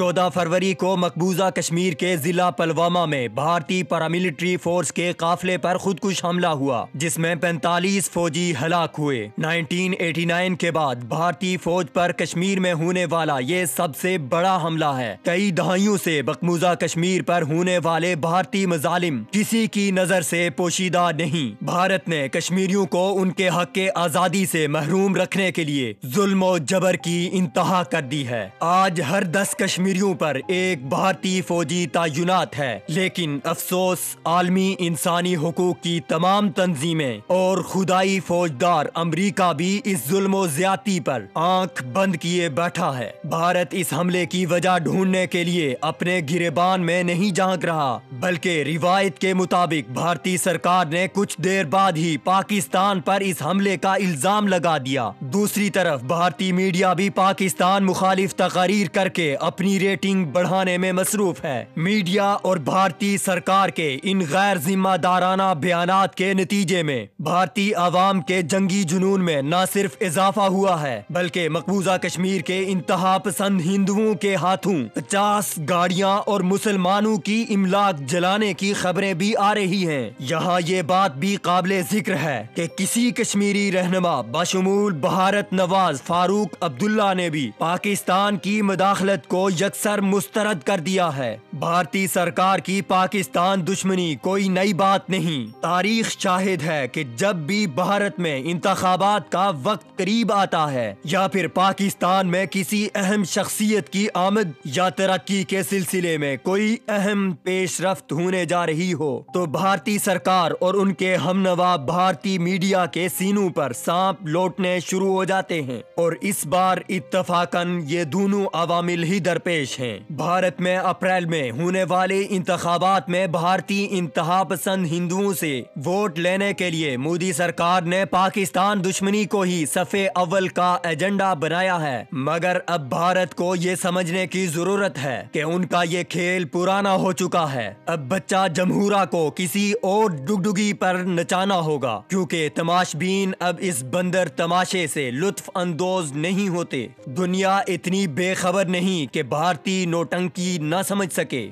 چودہ فروری کو مقبوضہ کشمیر کے ضلع پلوامہ میں بھارتی پیراملٹری فورس کے قافلے پر خودکش حملہ ہوا جس میں پینتالیس فوجی ہلاک ہوئے نائنٹین ایٹی نائن کے بعد بھارتی فوج پر کشمیر میں ہونے والا یہ سب سے بڑا حملہ ہے کئی دہائیوں سے مقبوضہ کشمیر پر ہونے والے بھارتی مظالم کسی کی نظر سے پوشیدہ نہیں بھارت نے کشمیریوں کو ان کے حق کے آزادی سے محروم رکھنے کے لیے ظلم و جبر کی انتہا کر دی ہے آج ہر دس کشمیر کشمیریوں پر ایک بھارتی فوجی تعینات ہے لیکن افسوس عالمی انسانی حقوق کی تمام تنظیمیں اور خدائی فوجدار امریکہ بھی اس ظلم و زیادتی پر آنکھ بند کیے بیٹھا ہے بھارت اس حملے کی وجہ ڈھونڈنے کے لیے اپنے گریبان میں نہیں جھانک رہا بلکہ روایت کے مطابق بھارتی سرکار نے کچھ دیر بعد ہی پاکستان پر اس حملے کا الزام لگا دیا دوسری طرف بھارتی میڈیا بھی پاکستان مخالف تقاریر کر کے اپنی ریٹنگ بڑھانے میں مصروف ہے میڈیا اور بھارتی سرکار کے ان غیر ذمہ دارانہ بیانات کے نتیجے میں بھارتی عوام کے جنگی جنون میں نہ صرف اضافہ ہوا ہے بلکہ مقبوضہ کشمیر کے انتہا پسند ہندوؤں کے ہاتھوں پچاس گاڑیاں اور مسلمانوں کی املاک جلانے کی خبریں بھی آ رہی ہیں یہاں یہ بات بھی قابل ذکر ہے کہ کسی کشمیری رہنما بشمول بھارت نواز فاروق عبداللہ نے بھی پاکستان کی مداخلت کو یکسر مسترد کر دیا ہے بھارتی سرکار کی پاکستان دشمنی کوئی نئی بات نہیں تاریخ شاہد ہے کہ جب بھی بھارت میں انتخابات کا وقت قریب آتا ہے یا پھر پاکستان میں کسی اہم شخصیت کی آمد یا ترقی کے سلسلے میں کوئی اہم پیش رفت ہونے جا رہی ہو تو بھارتی سرکار اور ان کے ہم نواب بھارتی میڈیا کے سینوں پر سانپ لوٹنے شروع ہو جاتے ہیں اور اس بار اتفاقاً یہ دونوں عوامل ہی درپیش پیش ہیں بھارت میں اپریل میں ہونے والے انتخابات میں بھارتی انتہا پسند ہندوؤں سے ووٹ لینے کے لیے مودی سرکار نے پاکستان دشمنی کو ہی صفحے اول کا ایجنڈا بنایا ہے مگر اب بھارت کو یہ سمجھنے کی ضرورت ہے کہ ان کا یہ کھیل پرانا ہو چکا ہے اب بچہ جمہورہ کو کسی اور ڈگی پر نچانا ہوگا کیونکہ تماش بین اب اس بندر تماشے سے لطف اندوز نہیں ہوتے دنیا اتنی بے خبر نہیں کہ بھارت نوٹنکی نہ سمجھ سکے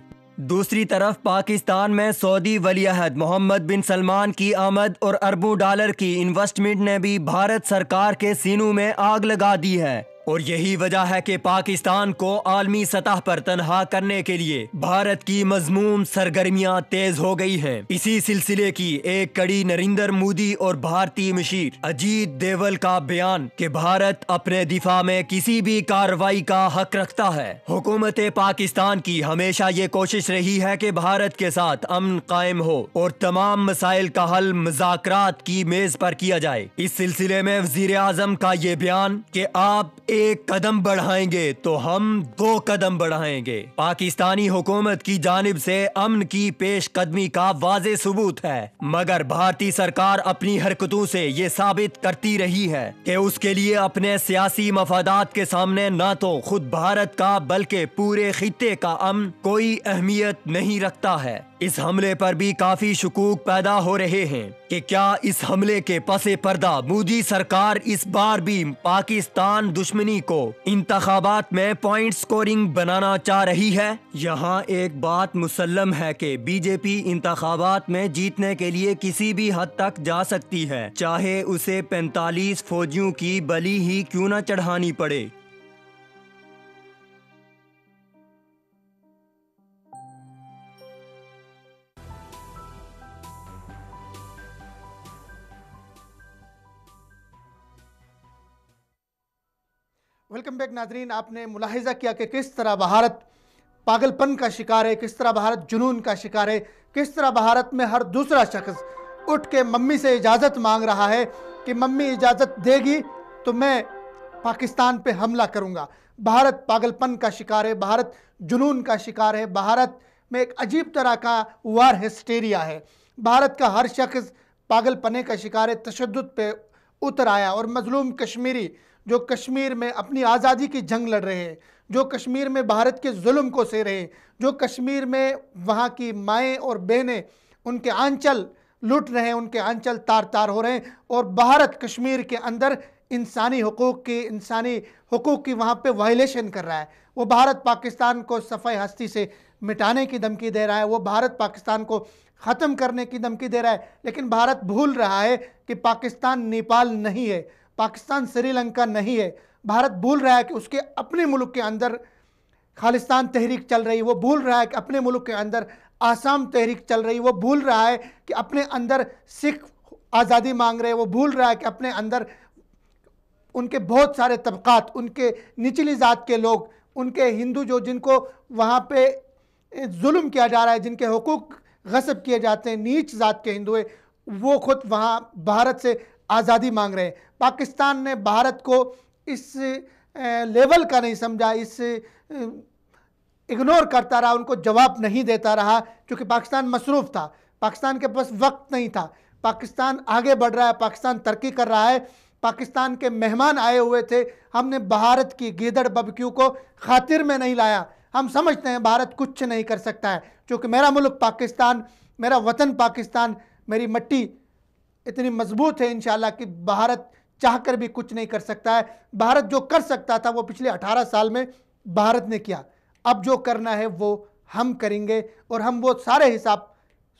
دوسری طرف پاکستان میں سعودی ولی عہد محمد بن سلمان کی آمد اور اربوں ڈالر کی انویسٹمنٹ نے بھی بھارت سرکار کے سینوں میں آگ لگا دی ہے اور یہی وجہ ہے کہ پاکستان کو عالمی سطح پر تنہا کرنے کے لیے بھارت کی مضموم سرگرمیاں تیز ہو گئی ہیں اسی سلسلے کی ایک کڑی نریندر مودی اور بھارتی مشیر اجیت دیول کا بیان کہ بھارت اپنے دفاع میں کسی بھی کاروائی کا حق رکھتا ہے حکومت پاکستان کی ہمیشہ یہ کوشش رہی ہے کہ بھارت کے ساتھ امن قائم ہو اور تمام مسائل کا حل مذاکرات کی میز پر کیا جائے اس سلسلے میں وزیر اعظم کا یہ بیان کہ آپ ایک قدم بڑھائیں گے تو ہم دو قدم بڑھائیں گے پاکستانی حکومت کی جانب سے امن کی پیش قدمی کا واضح ثبوت ہے مگر بھارتی سرکار اپنی حرکتوں سے یہ ثابت کرتی رہی ہے کہ اس کے لیے اپنے سیاسی مفادات کے سامنے نہ تو خود بھارت کا بلکہ پورے خطے کا امن کوئی اہمیت نہیں رکھتا ہے اس حملے پر بھی کافی شکوک پیدا ہو رہے ہیں کہ کیا اس حملے کے پس پردہ مودی سرکار اس بار بھی پاکستان دشمنی کو انتخابات میں پوائنٹ سکورنگ بنانا چاہ رہی ہے یہاں ایک بات مسلم ہے کہ بی جے پی انتخابات میں جیتنے کے لیے کسی بھی حد تک جا سکتی ہے چاہے اسے پینتالیس فوجیوں کی بلی ہی کیوں نہ چڑھانی پڑے ویلکم بیک ناظرین آپ نے ملاحظہ کیا کہ کس طرح بھارت پاگل پن کا شکار ہے کس طرح بھارت جنون کا شکار ہے کس طرح بھارت میں ہر دوسرا شخص اٹھ کے ممی سے اجازت مانگ رہا ہے کہ ممی اجازت دے گی تو میں پاکستان پہ حملہ کروں گا بھارت پاگل پن کا شکار ہے بھارت جنون کا شکار ہے بھارت میں ایک عجیب طرح کا وار ہسٹیریا ہے بھارت کا ہر شخص پاگل پنے کا شکار ہے تشدد پہ اتر آیا اور مظلوم کشمیری جو کشمیر میں اپنی آزادی کی جنگ لڑ رہے ہیں جو کشمیر میں بھارت کے ظلم کو سہ رہے ہیں جو کشمیر میں وہاں کی مائیں اور بینیں ان کے آنچل لٹ رہے ہیں ان کے آنچل تار تار ہو رہے ہیں اور بھارت کشمیر کے اندر انسانی حقوق کی انسانی حقوق کی وہاں پہ وائلیشن کر رہا ہے وہ بھارت پاکستان کو صفحہ ہستی سے مٹانے کی دھمکی دے رہا ہے وہ بھارت پاکستان کو ختم کرنے کی دھمکی دے رہا ہے لیکن بھارت بھول رہا ہے کہ پاکستان نیپال نہیں ہے پاکستان سری لنکا نہیں ہے بھارت بھول رہا ہے کہ اس کے اپنے ملک کے اندر خالستان تحریک چل رہی وہ بھول رہا ہے کہ اپنے ملک کے اندر آسام تحریک چل رہی وہ بھول رہا ہے کہ اپنے اندر سکھ آزادی مانگ رہے وہ بھول رہا ہے کہ اپنے اندر ان کے بہت سارے طبقات ان کے نچلی ذات کے لوگ ان کے ہندو جو جن کو وہاں پہ ظلم کیا جا رہا ہے جن کے حقوق غصب کیے جاتے ہیں نیچ ذات کے ہندو ہے وہ خود وہاں بھارت سے آزادی مانگ رہے ہیں پاکستان نے بھارت کو اس لیول کا نہیں سمجھا اس اگنور کرتا رہا ان کو جواب نہیں دیتا رہا چونکہ پاکستان مصروف تھا پاکستان کے پاس وقت نہیں تھا پاکستان آگے بڑھ رہا ہے پاکستان ترقی کر رہا ہے پاکستان کے مہمان آئے ہوئے تھے ہم نے بھارت کی گیدڑ ببکیو کو خاطر میں نہیں لایا ہم سمجھتے ہیں بھارت کچھ نہیں کر سکتا ہے چونکہ میرا ملک پاکستان میرا وطن پاکستان میری مٹی اتنی مضبوط ہے انشاءاللہ کہ بھارت چاہ کر بھی کچھ نہیں کر سکتا ہے بھارت جو کر سکتا تھا وہ پچھلے اٹھارہ سال میں بھارت نے کیا اب جو کرنا ہے وہ ہم کریں گے اور ہم وہ سارے حساب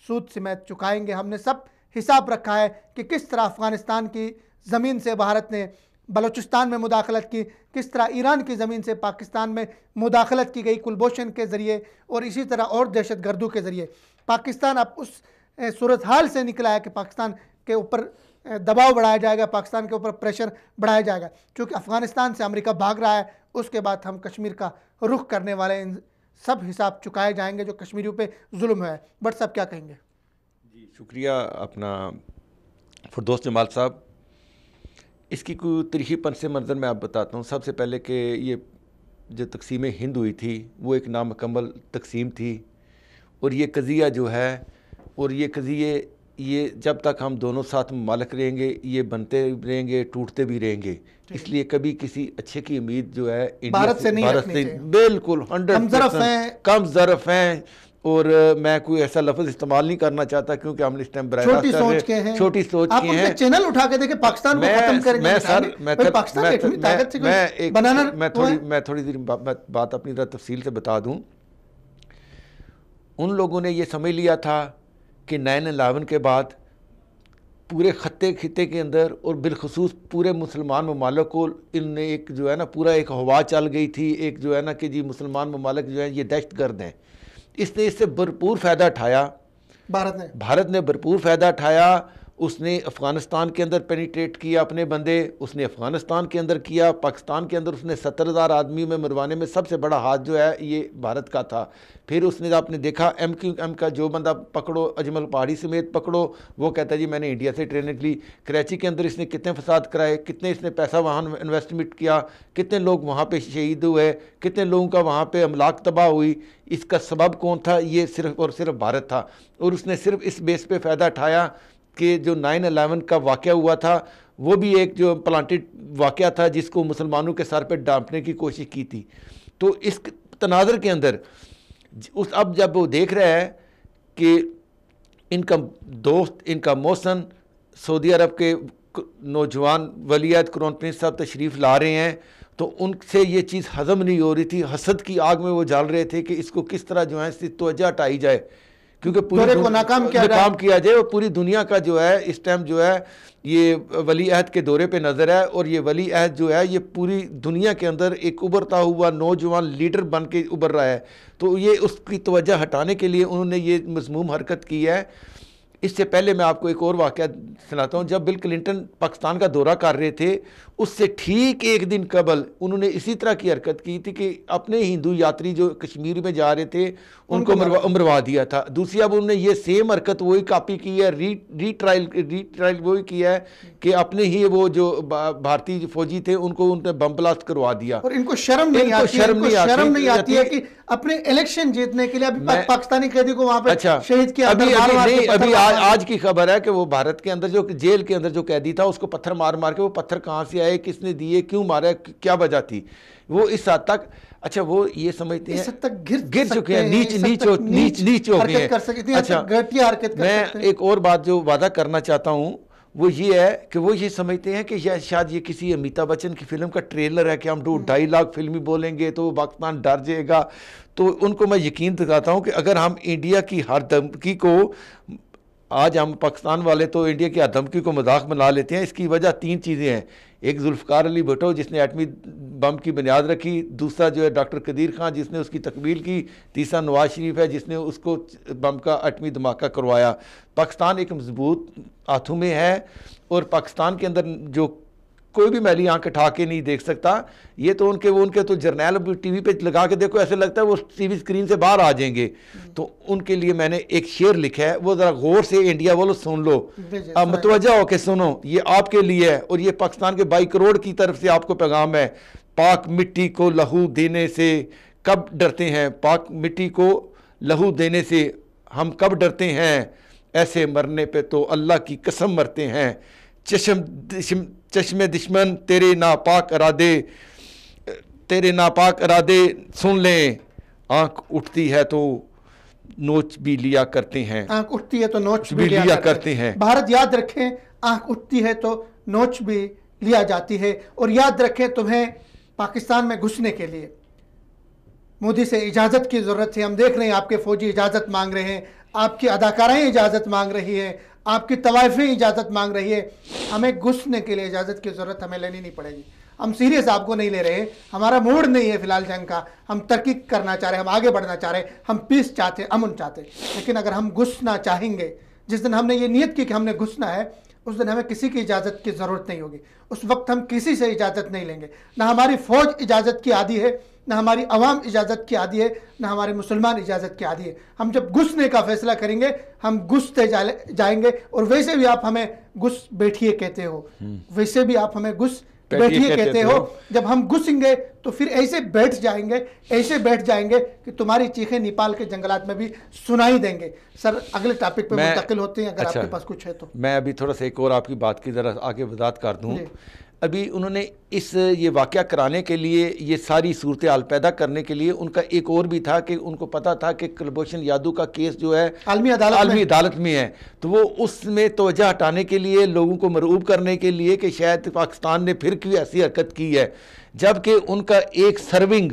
سود سمیت چکائیں گے ہم نے سب حساب رکھا ہے کہ کس طرح افغانستان کی زمین سے بھارت نے بلوچستان میں مداخلت کی کس طرح ایران کی زمین سے پاکستان میں مداخلت کی گئی کلبوشن کے ذریعے اور اسی طرح اور دہشت گردوں کے ذریعے پاکستان اب اس صورتحال سے نکلا ہے کہ پاکستان کے اوپر دباؤ بڑھایا جائے گا پاکستان کے اوپر پریشر بڑھایا جائے گا چونکہ افغانستان سے امریکہ بھاگ رہا ہے اس کے بعد ہم کشمیر کا رخ کرنے والے ان سب حساب چکائے جائیں گے جو کشمیریوں پہ ظلم ہے بٹ سب کیا کہیں گے جی شکریہ اپنا فردوس جمال صاحب اس کی کوئی پن سے منظر میں آپ بتاتا ہوں سب سے پہلے کہ یہ جو تقسیم ہند ہوئی تھی وہ ایک نامکمل تقسیم تھی اور یہ قضیہ جو ہے اور یہ قضیے یہ جب تک ہم دونوں ساتھ مالک رہیں گے یہ بنتے رہیں گے ٹوٹتے بھی رہیں گے جی۔ اس لیے کبھی کسی اچھے کی امید جو ہے بھارت سے نہیں بالکل ہنڈریڈ کم ظرف ہیں اور میں کوئی ایسا لفظ استعمال نہیں کرنا چاہتا کیونکہ ہم نے سوچ کے ہیں چینل اٹھا کے دیکھیں پاکستان کو ختم کریں میں تھوڑی دیر بات اپنی تفصیل سے بتا دوں ان لوگوں نے یہ سمجھ لیا تھا کہ نائن الیون کے بعد پورے خطے خطے کے اندر اور بالخصوص پورے مسلمان ممالک کو ان نے ایک جو ہے نا پورا ایک ہوا چل گئی تھی ایک جو ہے نا کہ جی مسلمان ممالک جو ہیں یہ دہشت گرد ہیں اس نے اس سے بھرپور فائدہ اٹھایا بھارت نے بھارت نے بھرپور فائدہ اٹھایا اس نے افغانستان کے اندر پینیٹریٹ کیا اپنے بندے اس نے افغانستان کے اندر کیا پاکستان کے اندر اس نے ستر ہزار آدمیوں میں مروانے میں سب سے بڑا ہاتھ جو ہے یہ بھارت کا تھا پھر اس نے آپ نے دیکھا ایم کیو ایم کا جو بندہ پکڑو اجمل پہاڑی سمیت پکڑو وہ کہتا ہے جی میں نے انڈیا سے ٹریننگ لی کراچی کے اندر اس نے کتنے فساد کرائے کتنے اس نے پیسہ وہاں انویسٹمنٹ کیا کتنے لوگ وہاں پہ شہید ہوئے کتنے لوگوں کا وہاں پہ املاک تباہ ہوئی اس کا سبب کون تھا یہ صرف اور صرف بھارت تھا اور اس نے صرف اس بیس پہ فائدہ اٹھایا کہ جو نائن الیون کا واقعہ ہوا تھا وہ بھی ایک جو پلانٹیڈ واقعہ تھا جس کو مسلمانوں کے سر پہ ڈانپنے کی کوشش کی تھی تو اس تناظر کے اندر اس اب جب وہ دیکھ رہا ہے کہ ان کا دوست ان کا موسن سعودی عرب کے نوجوان ولیت قرآن پرنس صاحب تشریف لا رہے ہیں تو ان سے یہ چیز ہضم نہیں ہو رہی تھی حسد کی آگ میں وہ جال رہے تھے کہ اس کو کس طرح جو ہے اس کی توجہ ہٹائی جائے کیونکہ پورے کو ناکام کیا جائے اور پوری دنیا کا جو ہے اس ٹائم جو ہے یہ ولی عہد کے دورے پہ نظر ہے اور یہ ولی عہد جو ہے یہ پوری دنیا کے اندر ایک ابھرتا ہوا نوجوان لیڈر بن کے ابھر رہا ہے تو یہ اس کی توجہ ہٹانے کے لیے انہوں نے یہ مضموم حرکت کی ہے اس سے پہلے میں آپ کو ایک اور واقعہ سناتا ہوں جب بل کلنٹن پاکستان کا دورہ کر رہے تھے اس سے ٹھیک ایک دن قبل انہوں نے اسی طرح کی حرکت کی تھی کہ اپنے ہندو یاتری جو کشمیر میں جا رہے تھے ان کو مروا دیا تھا دوسری اب انہوں نے یہ سیم حرکت وہی کاپی کی ہے ری ٹرائل ری ٹرائل وہی کیا ہے کہ اپنے ہی وہ جو بھارتی فوجی تھے ان کو ان نے بم بلاسٹ کروا دیا اور ان کو شرم نہیں آتی ہے ان کو شرم نہیں آتی ہے کہ اپنے الیکشن جیتنے کے لیے ابھی پاکستانی قیدی کو وہاں پر اچھا، شہید کیا ابھی آج نہیں ابھی آج کی خبر ہے کہ وہ بھارت کے اندر جو جیل کے اندر جو قیدی تھا اس کو پتھر مار مار کے وہ پتھر کہاں سے آئے گئے کس نے دیئے کیوں مارا ہے کیا وجہ تھی وہ اس حد تک اچھا وہ یہ سمجھتے ہیں گر چکے ہیں نیچ نیچ ہو نیچ نیچ ہو گئے ہیں اچھا، اچھا، میں ایک اور بات جو وعدہ کرنا چاہتا ہوں وہ یہ ہے کہ وہ یہ سمجھتے ہیں کہ شاید یہ کسی امیتا بچن کی فلم کا ٹریلر ہے کہ ہم دو ڈائی لاکھ فلمی بولیں گے تو وہ باکستان ڈر جائے گا تو ان کو میں یقین دکھاتا ہوں کہ اگر ہم انڈیا کی ہر دمکی کو آج ہم پاکستان والے تو انڈیا کی آدھمکی کو مذاق بنا لیتے ہیں اس کی وجہ تین چیزیں ہیں ایک ذوالفقار علی بھٹو جس نے ایٹمی بم کی بنیاد رکھی دوسرا جو ہے ڈاکٹر قدیر خان جس نے اس کی تقبیل کی تیسرا نواز شریف ہے جس نے اس کو بم کا ایٹمی دھماکہ کروایا پاکستان ایک مضبوط ہاتھوں میں ہے اور پاکستان کے اندر جو کوئی بھی میلی اٹھا کے نہیں دیکھ سکتا یہ تو ان کے وہ ان کے تو جرنیل ٹی وی پہ لگا کے دیکھو ایسے لگتا ہے وہ ٹی وی اسکرین سے باہر آ جائیں گے تو ان کے لیے میں نے ایک شعر لکھا ہے وہ ذرا غور سے انڈیا والو سن لو متوجہ ہو کے سنو یہ آپ کے لیے ہے اور یہ پاکستان کے بائی کروڑ کی طرف سے آپ کو پیغام ہے پاک مٹی کو لہو دینے سے کب ڈرتے ہیں پاک مٹی کو لہو دینے سے ہم کب ڈرتے ہیں ایسے مرنے پہ تو اللہ کی قسم مرتے ہیں چشم چشم دشمن تیرے ناپاک ارادے تیرے ناپاک ارادے سن لیں آنکھ اٹھتی ہے تو نوچ بھی لیا کرتے ہیں آنکھ اٹھتی ہے تو نوچ بھی لیا کرتے ہیں بھارت یاد رکھیں آنکھ اٹھتی ہے تو نوچ بھی لیا جاتی ہے اور یاد رکھیں تمہیں پاکستان میں گھسنے کے لیے مودی سے اجازت کی ضرورت ہے ہم دیکھ رہے ہیں آپ کے فوجی اجازت مانگ رہے ہیں آپ کی اداکارائیں اجازت مانگ رہی ہیں آپ کی طوائفیں اجازت مانگ رہی ہے ہمیں گھسنے کے لیے اجازت کی ضرورت ہمیں لینی نہیں پڑے گی ہم سیریس آپ کو نہیں لے رہے ہیں ہمارا موڈ نہیں ہے فی الحال جنگ کا ہم ترقی کرنا چاہ رہے ہیں ہم آگے بڑھنا چاہ رہے ہیں ہم پیس چاہتے امن چاہتے لیکن اگر ہم گھسنا چاہیں گے جس دن ہم نے یہ نیت کی کہ ہم نے گھسنا ہے اس دن ہمیں کسی کی اجازت کی ضرورت نہیں ہوگی اس وقت ہم کسی سے اجازت نہیں لیں گے نہ ہماری فوج اجازت کی عادی ہے نہ ہماری عوام اجازت کی عادی ہے نہ ہمارے مسلمان اجازت کی عادی ہے ہم جب گھسنے کا فیصلہ کریں گے ہم گھستے جائیں گے اور ویسے بھی آپ ہمیں گھس ویسے بھی آپ ہمیں کہتے ہو جب ہم گھسیں گے تو پھر ایسے بیٹھ جائیں گے ایسے بیٹھ جائیں گے کہ تمہاری چیخیں نیپال کے جنگلات میں بھی سنائی دیں گے سر اگلے ٹاپک پہ منتقل ہوتے ہیں اگر آپ اچھا۔ کے پاس کچھ ہے تو میں ابھی تھوڑا سا ایک اور آپ کی بات کی ذرا آگے وضاحت کر دوں جی۔ ابھی انہوں نے اس یہ واقعہ کرانے کے لیے یہ ساری صورتحال پیدا کرنے کے لیے ان کا ایک اور بھی تھا کہ ان کو پتا تھا کہ کلبھوشن یادو کا کیس جو ہے عالمی عدالت میں ہے تو وہ اس میں توجہ ہٹانے کے لیے لوگوں کو مرعوب کرنے کے لیے کہ شاید پاکستان نے پھر کیوں ایسی حرکت کی ہے جبکہ ان کا ایک سرونگ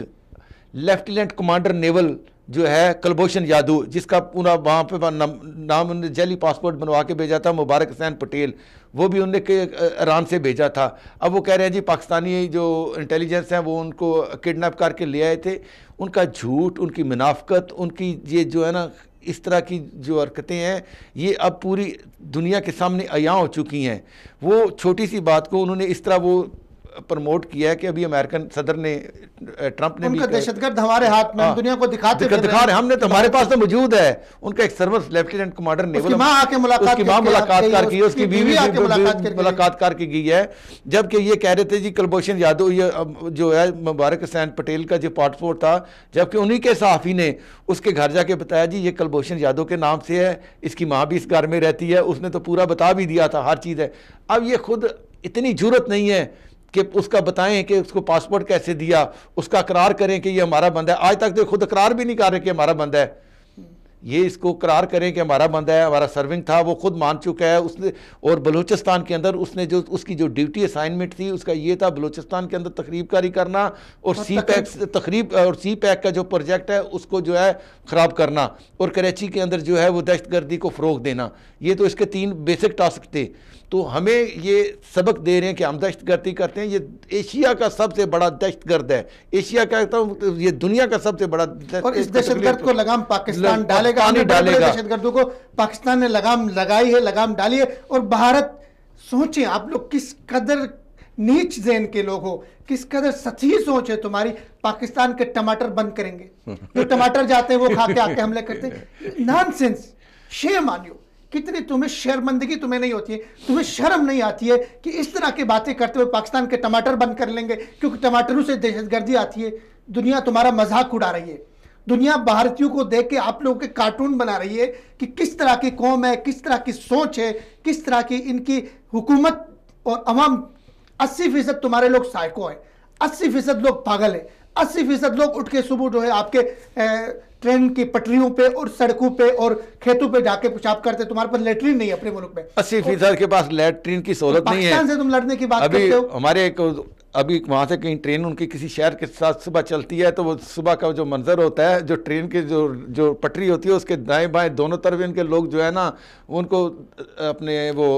لیفٹیننٹ کمانڈر نیول جو ہے کلبوشن یادو جس کا پورا وہاں پہ نام انہوں نے جیلی پاسپورٹ بنوا کے بھیجا تھا مبارک حسین پٹیل وہ بھی انہوں نے ایران سے بھیجا تھا اب وہ کہہ رہے ہیں جی پاکستانی جو انٹیلیجنس ہیں وہ ان کو کڈنیپ کر کے لے آئے تھے ان کا جھوٹ ان کی منافقت ان کی یہ جو ہے نا اس طرح کی جو حرکتیں ہیں یہ اب پوری دنیا کے سامنے عیاں ہو چکی ہیں وہ چھوٹی سی بات کو انہوں نے اس طرح وہ پرموٹ کیا ہے کہ ابھی امریکن صدر نے ٹرمپ نے ان کا دہشتگرد ہمارے ہاتھ میں ہاں۔ دنیا کو دکھاتے دکھا دکھا رہے ہیں ہم نے تو ہمارے پاس تو موجود ہے ان کا ایک سروس لیفٹیننٹ کمانڈر نیول اس کی ماں آ کے ملاقات کی ماں ملاقات کر کی اس کی بیوی آ ملاقات کر کی گئی ہے جبکہ یہ کہہ رہے تھے جی کلبوشن یادو یہ جو ہے مبارک حسین پٹیل کا جو پارٹ فور تھا جبکہ انہی کے صحافی نے اس کے گھر جا کے بتایا جی یہ کلبوشن یادو کے نام سے ہے اس کی ماں بھی اس گھر میں رہتی ہے اس نے تو پورا بتا بھی دیا تھا ہر چیز ہے اب یہ خود اتنی جرت نہیں ہے کہ اس کا بتائیں کہ اس کو پاسپورٹ کیسے دیا اس کا اقرار کریں کہ یہ ہمارا بندہ ہے آج تک تو خود اقرار بھی نہیں کر رہے کہ ہمارا بندہ ہے یہ اس کو قرار کریں کہ ہمارا بندہ ہے ہمارا سرونگ تھا وہ خود مان چکا ہے اس اور بلوچستان کے اندر اس نے جو اس کی جو ڈیوٹی اسائنمنٹ تھی اس کا یہ تھا بلوچستان کے اندر تقریب کاری کرنا اور سی پیک تقریب اور سی پیک کا جو پروجیکٹ ہے اس کو جو ہے خراب کرنا اور کراچی کے اندر جو ہے وہ دہشت گردی کو فروغ دینا یہ تو اس کے تین بیسک ٹاسک تھے تو ہمیں یہ سبق دے رہے ہیں کہ ہم دہشت گردی کرتے ہیں یہ ایشیا کا سب سے بڑا دہشت گرد ہے ایشیا کا یہ دنیا کا سب سے بڑا اور اس کو لگام پاکستان ڈالے گا پانی ڈالے گا دہشت گردوں کو پاکستان نے لگام لگائی ہے لگام ڈالی ہے اور بھارت سوچیں آپ لوگ کس قدر نیچ ذہن کے لوگ ہو کس قدر ستھی سوچ ہے تمہاری پاکستان کے ٹماٹر بند کریں گے جو ٹماٹر جاتے ہیں وہ کھا کے آ کے حملے کرتے ہیں نان سینس شیم آنیو کتنی تمہیں شرمندگی تمہیں نہیں ہوتی ہے تمہیں شرم نہیں آتی ہے کہ اس طرح کے باتیں کرتے ہوئے پاکستان کے ٹماٹر بند کر لیں گے کیونکہ ٹماٹروں سے دہشت گردی آتی ہے دنیا تمہارا مذاق اڑا رہی ہے دنیا بھارتیوں کو دیکھ کے آپ لوگوں کے کارٹون بنا رہی ہے کہ کس طرح کی قوم ہے کس طرح کی سوچ ہے کس طرح کی ان کی حکومت اور عوام اسی فیصد تمہارے لوگ سائیکو ہیں اسی فیصد لوگ پاگل ہیں اسی فیصد لوگ اٹھ کے صبح جو ہے آپ کے ٹرین کی پٹریوں پہ اور سڑکوں پہ اور کھیتوں پہ جا کے پشاپ کرتے ہیں تمہارے پاس لیٹرین نہیں ہے اپنے ملک میں اسی فیصد کے پاس لیٹرین کی سہولت نہیں ہے پاکستان سے تم لڑنے کی بات کرتے ہو ہمارے ایک ابھی وہاں سے کہیں ٹرین ان کی کسی شہر کے ساتھ صبح چلتی ہے تو وہ صبح کا جو منظر ہوتا ہے جو ٹرین کے جو پٹری ہوتی ہے اس کے دائیں بائیں دونوں طرف ان کے لوگ جو ہے نا ان کو اپنے وہ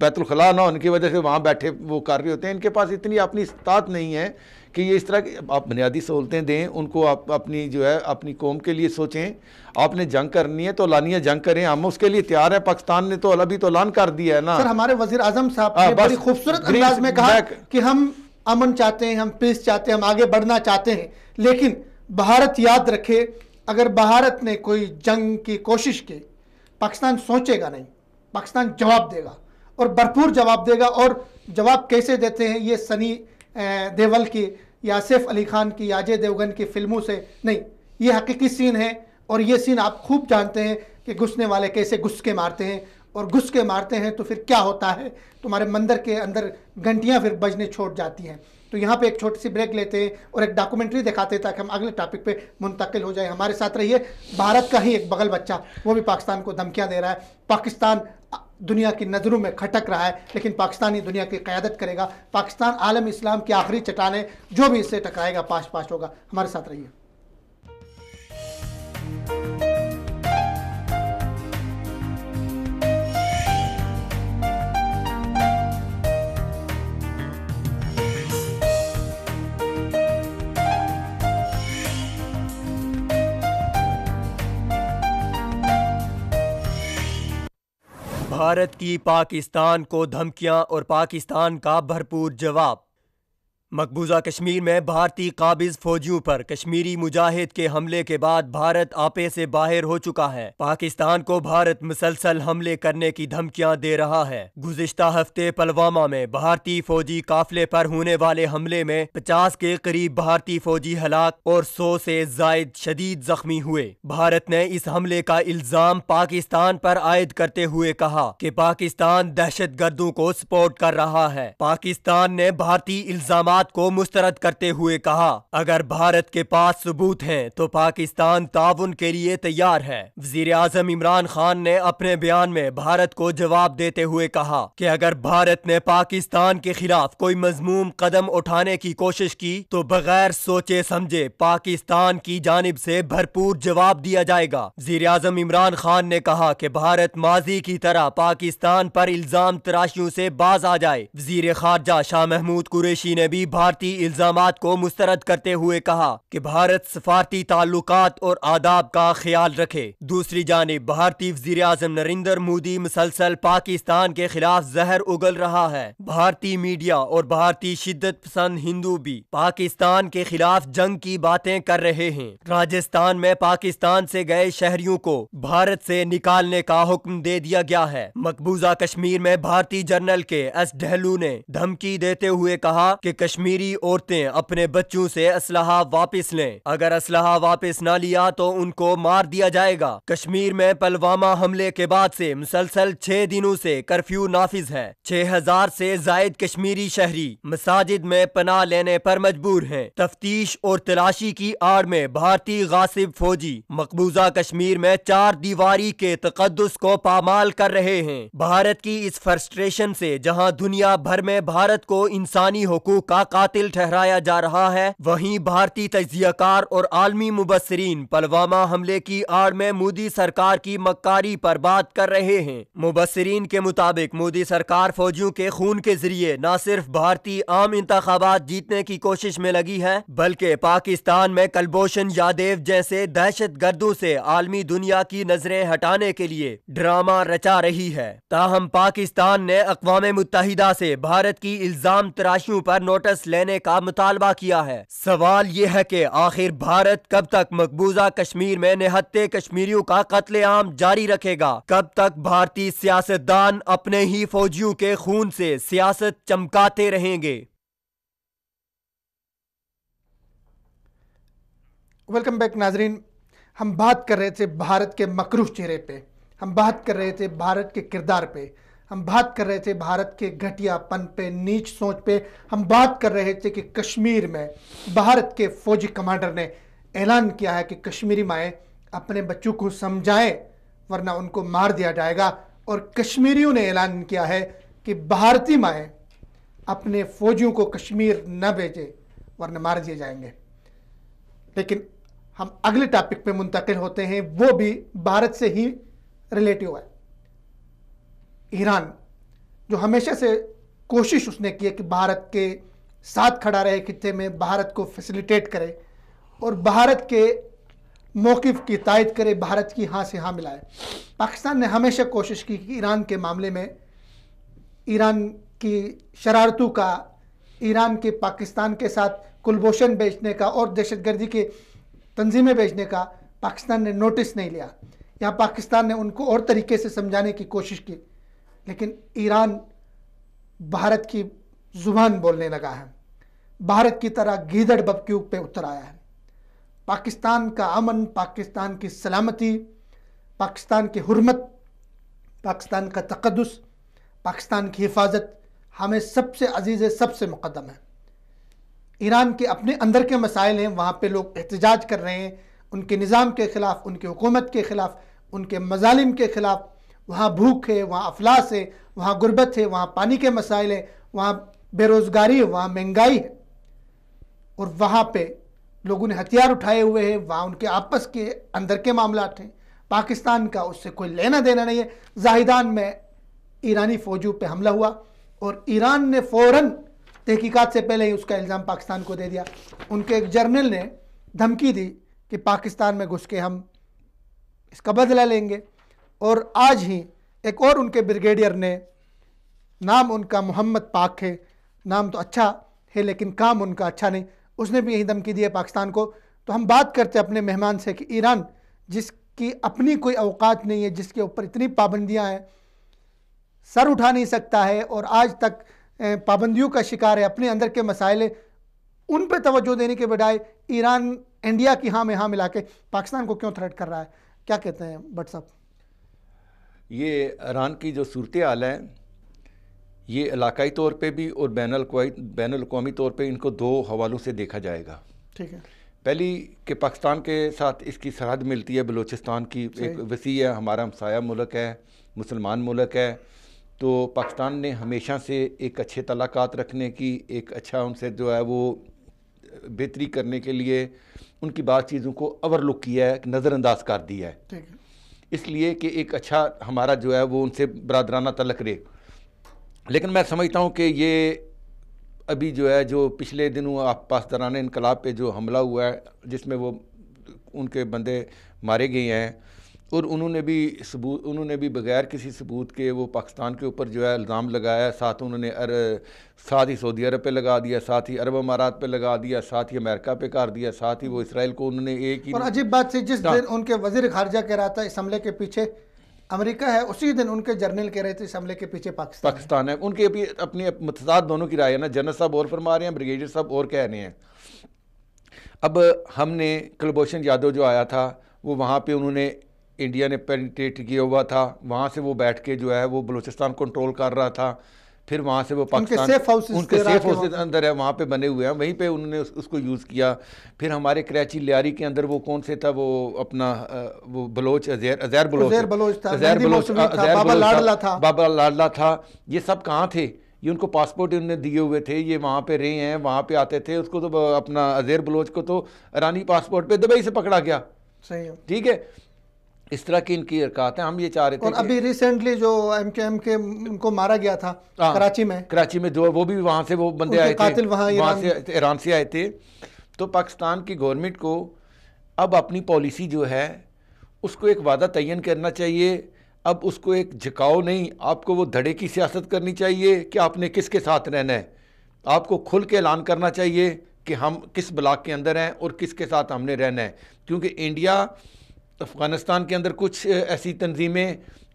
بیت الخلاء نہ ان کی وجہ سے وہاں بیٹھے وہ رہے ہوتے ہیں ان کے پاس اتنی اپنی استطاعت نہیں ہے کہ یہ اس طرح کی آپ بنیادی سہولتیں دیں ان کو آپ اپنی جو ہے اپنی قوم کے لیے سوچیں آپ نے جنگ کرنی ہے تو لانیہ جنگ کریں ہم اس کے لیے تیار ہیں پاکستان نے تو ابھی تو لان کر دیا ہے نا ہمارے وزیر اعظم صاحب ہاں، بڑی خوبصورت انداز میں کہا کہ ہم امن چاہتے ہیں ہم پیس چاہتے ہیں ہم آگے بڑھنا چاہتے ہیں لیکن بھارت یاد رکھے اگر بھارت نے کوئی جنگ کی کوشش کی پاکستان سوچے گا نہیں پاکستان جواب دے گا اور بھرپور جواب دے گا اور جواب کیسے دیتے ہیں یہ سنی دیول کی یا یاصیف علی خان کی یا دیوگن کی فلموں سے نہیں یہ حقیقی سین ہے اور یہ سین آپ خوب جانتے ہیں کہ گھسنے والے کیسے گھس کے مارتے ہیں اور گھس کے مارتے ہیں تو پھر کیا ہوتا ہے تمہارے مندر کے اندر گھنٹیاں پھر بجنے چھوڑ جاتی ہیں تو یہاں پہ ایک چھوٹی سی بریک لیتے ہیں اور ایک ڈاکومنٹری دکھاتے ہیں تاکہ ہم اگلے ٹاپک پہ منتقل ہو جائیں ہمارے ساتھ رہیے بھارت کا ہی ایک بغل بچہ وہ بھی پاکستان کو دھمکیاں دے رہا ہے پاکستان دنیا کی نظروں میں کھٹک رہا ہے لیکن پاکستانی دنیا کی قیادت کرے گا پاکستان عالم اسلام کی آخری چٹانے جو بھی اس سے ٹکرائے گا پاش پاش ہوگا ہمارے ساتھ رہیے بھارت کی پاکستان کو دھمکیاں اور پاکستان کا بھرپور جواب مقبوضہ کشمیر میں بھارتی قابض فوجیوں پر کشمیری مجاہد کے حملے کے بعد بھارت آپے سے باہر ہو چکا ہے پاکستان کو بھارت مسلسل حملے کرنے کی دھمکیاں دے رہا ہے گزشتہ ہفتے پلوامہ میں بھارتی فوجی قافلے پر ہونے والے حملے میں پچاس کے قریب بھارتی فوجی ہلاک اور سو سے زائد شدید زخمی ہوئے بھارت نے اس حملے کا الزام پاکستان پر عائد کرتے ہوئے کہا کہ پاکستان دہشت گردوں کو سپورٹ کر رہا ہے پاکستان نے بھارتی الزامات بات کو مسترد کرتے ہوئے کہا اگر بھارت کے پاس ثبوت ہیں تو پاکستان تعاون کے لیے تیار ہے وزیر اعظم عمران خان نے اپنے بیان میں بھارت کو جواب دیتے ہوئے کہا کہ اگر بھارت نے پاکستان کے خلاف کوئی مضموم قدم اٹھانے کی کوشش کی تو بغیر سوچے سمجھے پاکستان کی جانب سے بھرپور جواب دیا جائے گا وزیر اعظم عمران خان نے کہا کہ بھارت ماضی کی طرح پاکستان پر الزام تراشیوں سے باز آ جائے وزیر خارجہ شاہ محمود قریشی نے بھی بھارتی الزامات کو مسترد کرتے ہوئے کہا کہ بھارت سفارتی تعلقات اور آداب کا خیال رکھے دوسری جانب وزیر اعظم نریندر کے خلاف زہر اگل رہا ہے بھارتی بھارتی میڈیا اور شدت پسند ہندو بھی پاکستان کے خلاف جنگ کی باتیں کر رہے ہیں راجستان میں پاکستان سے گئے شہریوں کو بھارت سے نکالنے کا حکم دے دیا گیا ہے مقبوضہ کشمیر میں بھارتی جرنل کے ایس ڈہلو نے دھمکی دیتے ہوئے کہا کہ کشمیر کشمیری عورتیں اپنے بچوں سے اسلحہ واپس لیں اگر اسلحہ واپس نہ لیا تو ان کو مار دیا جائے گا کشمیر میں پلوامہ حملے کے بعد سے مسلسل چھ دنوں سے کرفیو نافذ ہے چھ ہزار سے زائد کشمیری شہری مساجد میں پناہ لینے پر مجبور ہیں تفتیش اور تلاشی کی آڑ میں بھارتی غاصب فوجی مقبوضہ کشمیر میں چار دیواری کے تقدس کو پامال کر رہے ہیں بھارت کی اس فرسٹریشن سے جہاں دنیا بھر میں بھارت کو انسانی حقوق کا قاتل ٹھہرایا جا رہا ہے وہیں بھارتی تجزیہ کار اور عالمی مبصرین پلوامہ حملے کی آڑ میں مودی سرکار کی مکاری پر بات کر رہے ہیں مبصرین کے مطابق مودی سرکار فوجیوں کے خون کے ذریعے نہ صرف بھارتی عام انتخابات جیتنے کی کوشش میں لگی ہے بلکہ پاکستان میں کلبوشن یادیو جیسے دہشت گردوں سے عالمی دنیا کی نظریں ہٹانے کے لیے ڈرامہ رچا رہی ہے تاہم پاکستان نے اقوام متحدہ سے بھارت کی الزام تراشیوں پر نوٹس واپس لینے کا مطالبہ کیا ہے سوال یہ ہے کہ آخر بھارت کب تک مقبوضہ کشمیر میں نہتے کشمیریوں کا قتل عام جاری رکھے گا کب تک بھارتی سیاستدان اپنے ہی فوجیوں کے خون سے سیاست چمکاتے رہیں گے ویلکم بیک ناظرین ہم بات کر رہے تھے بھارت کے مکروح چہرے پہ ہم بات کر رہے تھے بھارت کے کردار پہ ہم بات کر رہے تھے بھارت کے گھٹیا پن پہ نیچ سوچ پہ ہم بات کر رہے تھے کہ کشمیر میں بھارت کے فوجی کمانڈر نے اعلان کیا ہے کہ کشمیری مائیں اپنے بچوں کو سمجھائیں ورنہ ان کو مار دیا جائے گا اور کشمیریوں نے اعلان کیا ہے کہ بھارتی مائیں اپنے فوجیوں کو کشمیر نہ بھیجے ورنہ مار دیے جائیں گے لیکن ہم اگلے ٹاپک پہ منتقل ہوتے ہیں وہ بھی بھارت سے ہی ریلیٹو ہے ایران جو ہمیشہ سے کوشش اس نے کی کہ بھارت کے ساتھ کھڑا رہے خطے میں بھارت کو فیسلیٹیٹ کرے اور بھارت کے موقف کی تائید کرے بھارت کی ہاں سے ہاں ملائے پاکستان نے ہمیشہ کوشش کی کہ ایران کے معاملے میں ایران کی شرارتوں کا ایران کے پاکستان کے ساتھ کلبوشن بیچنے کا اور دہشت گردی تنظیمیں بیچنے کا پاکستان نے نوٹس نہیں لیا یہاں پاکستان نے ان کو اور طریقے سے سمجھانے کی کوشش کی لیکن ایران بھارت کی زبان بولنے لگا ہے بھارت کی طرح گیدڑ بب پہ اتر آیا ہے پاکستان کا امن پاکستان کی سلامتی پاکستان کی حرمت پاکستان کا تقدس پاکستان کی حفاظت ہمیں سب سے عزیز سب سے مقدم ہے ایران کے اپنے اندر کے مسائل ہیں وہاں پہ لوگ احتجاج کر رہے ہیں ان کے نظام کے خلاف ان کی حکومت کے خلاف ان کے مظالم کے خلاف وہاں بھوک ہے وہاں افلاس ہے وہاں غربت ہے وہاں پانی کے مسائل ہیں وہاں بے روزگاری ہے وہاں مہنگائی ہے اور وہاں پہ لوگوں نے ہتھیار اٹھائے ہوئے ہیں وہاں ان کے آپس کے اندر کے معاملات ہیں پاکستان کا اس سے کوئی لینا دینا نہیں ہے زاہدان میں ایرانی فوجوں پہ حملہ ہوا اور ایران نے فوراً تحقیقات سے پہلے ہی اس کا الزام پاکستان کو دے دیا ان کے ایک جرنل نے دھمکی دی کہ پاکستان میں گھس کے ہم اس کا بدلہ لیں گے اور آج ہی ایک اور ان کے بریگیڈیئر نے نام ان کا محمد پاک ہے نام تو اچھا ہے لیکن کام ان کا اچھا نہیں اس نے بھی یہی دھمکی دی ہے پاکستان کو تو ہم بات کرتے اپنے مہمان سے کہ ایران جس کی اپنی کوئی اوقات نہیں ہے جس کے اوپر اتنی پابندیاں ہیں سر اٹھا نہیں سکتا ہے اور آج تک پابندیوں کا شکار ہے اپنے اندر کے مسائل ان پہ توجہ دینے کے بجائے ایران انڈیا کی ہاں میں ہاں ملا کے پاکستان کو کیوں تھریٹ کر رہا ہے کیا کہتے ہیں بٹ صاحب یہ ایران کی جو صورت حال ہے یہ علاقائی طور پہ بھی اور بین الاقوامی بین الاقوامی طور پہ ان کو دو حوالوں سے دیکھا جائے گا ٹھیک ہے پہلی کہ پاکستان کے ساتھ اس کی سرحد ملتی ہے بلوچستان کی جی۔ ایک وسیع ہے ہمارا ہمسایہ ملک ہے مسلمان ملک ہے تو پاکستان نے ہمیشہ سے ایک اچھے تعلقات رکھنے کی ایک اچھا ان سے جو ہے وہ بہتری کرنے کے لیے ان کی بات چیزوں کو اوور لک کیا ہے نظر انداز کر دیا ہے ٹھیک ہے اس لیے کہ ایک اچھا ہمارا جو ہے وہ ان سے برادرانہ تعلق رہے لیکن میں سمجھتا ہوں کہ یہ ابھی جو ہے جو پچھلے دنوں آپ پاسداران انقلاب پہ جو حملہ ہوا ہے جس میں وہ ان کے بندے مارے گئے ہیں اور انہوں نے بھی ثبوت انہوں نے بھی بغیر کسی ثبوت کے وہ پاکستان کے اوپر جو ہے الزام لگایا ساتھ انہوں نے ار ساتھ ہی سعودی عرب پہ لگا دیا ساتھ ہی عرب امارات پہ لگا دیا ساتھ ہی امریکہ پہ کر دیا ساتھ ہی وہ اسرائیل کو انہوں نے ایک ہی اور عجیب بات سے جس ہاں۔ دن ان کے وزیر خارجہ کہہ رہا تھا اس حملے کے پیچھے امریکہ ہے اسی دن ان کے جرنل کہہ رہے تھے اس حملے کے پیچھے پاکستان پاکستان ہے ان کے بھی اپنی متضاد دونوں کی رائے ہے نا جنرل صاحب اور فرما رہے ہیں بریگیڈیئر صاحب اور کہہ رہے ہیں اب ہم نے کلبھوشن یادو جو آیا تھا وہ وہاں پہ انہوں نے انڈیا نے پینٹریٹ کیا ہوا تھا وہاں سے وہ بیٹھ کے جو ہے وہ بلوچستان کنٹرول کر رہا تھا پھر وہاں سے وہ پاکستان ان کے سیف ہاؤس اندر ہے وہاں پہ بنے ہوئے ہیں وہیں پہ انہوں نے اس کو یوز کیا پھر ہمارے کریچی لیاری کے اندر وہ کون سے تھا وہ اپنا وہ بلوچ ازیر ازیر بلوچ ازیر بلوچ بابا لادلہ تھا بابا لادلہ تھا یہ سب کہاں تھے یہ ان کو پاسپورٹ انہوں نے دیئے ہوئے تھے یہ وہاں پہ رہے ہیں وہاں پہ آتے تھے اس کو تو اپنا ازیر بلوچ کو تو ارانی پاسپورٹ پہ دبائی سے پکڑا گیا صحیح ٹھیک ہے اس طرح کی ان کی ارکات ہیں ہم یہ چاہ رہے تھے اور ابھی ریسنٹلی جو ایم ایم کے کے ان کو مارا گیا تھا ہاں، کراچی میں کراچی میں جو وہ بھی وہاں سے وہ بندے آئے تھے ایران سے آئے تھے تو پاکستان کی گورنمنٹ کو اب اپنی پالیسی جو ہے اس کو ایک وعدہ تعین کرنا چاہیے اب اس کو ایک جھکاؤ نہیں آپ کو وہ دھڑے کی سیاست کرنی چاہیے کہ آپ نے کس کے ساتھ رہنا ہے آپ کو کھل کے اعلان کرنا چاہیے کہ ہم کس بلاک کے اندر ہیں اور کس کے ساتھ ہم نے رہنا ہے کیونکہ انڈیا افغانستان کے اندر کچھ ایسی تنظیمیں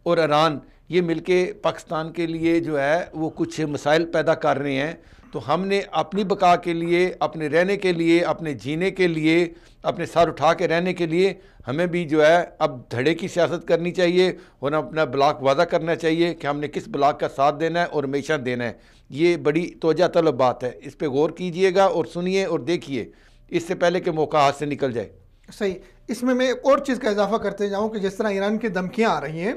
اور ایران یہ مل کے پاکستان کے لیے جو ہے وہ کچھ مسائل پیدا کر رہے ہیں تو ہم نے اپنی بقا کے لیے اپنے رہنے کے لیے اپنے جینے کے لیے اپنے سر اٹھا کے رہنے کے لیے ہمیں بھی جو ہے اب دھڑے کی سیاست کرنی چاہیے اور اپنا بلاک واضح کرنا چاہیے کہ ہم نے کس بلاک کا ساتھ دینا ہے اور ہمیشہ دینا ہے یہ بڑی توجہ طلب بات ہے اس پہ غور کیجئے گا اور سنیے اور دیکھیے اس سے پہلے کہ موقع ہاتھ سے نکل جائے صحیح اس میں میں ایک اور چیز کا اضافہ کرتے جاؤں کہ جس طرح ایران کی دھمکیاں آ رہی ہیں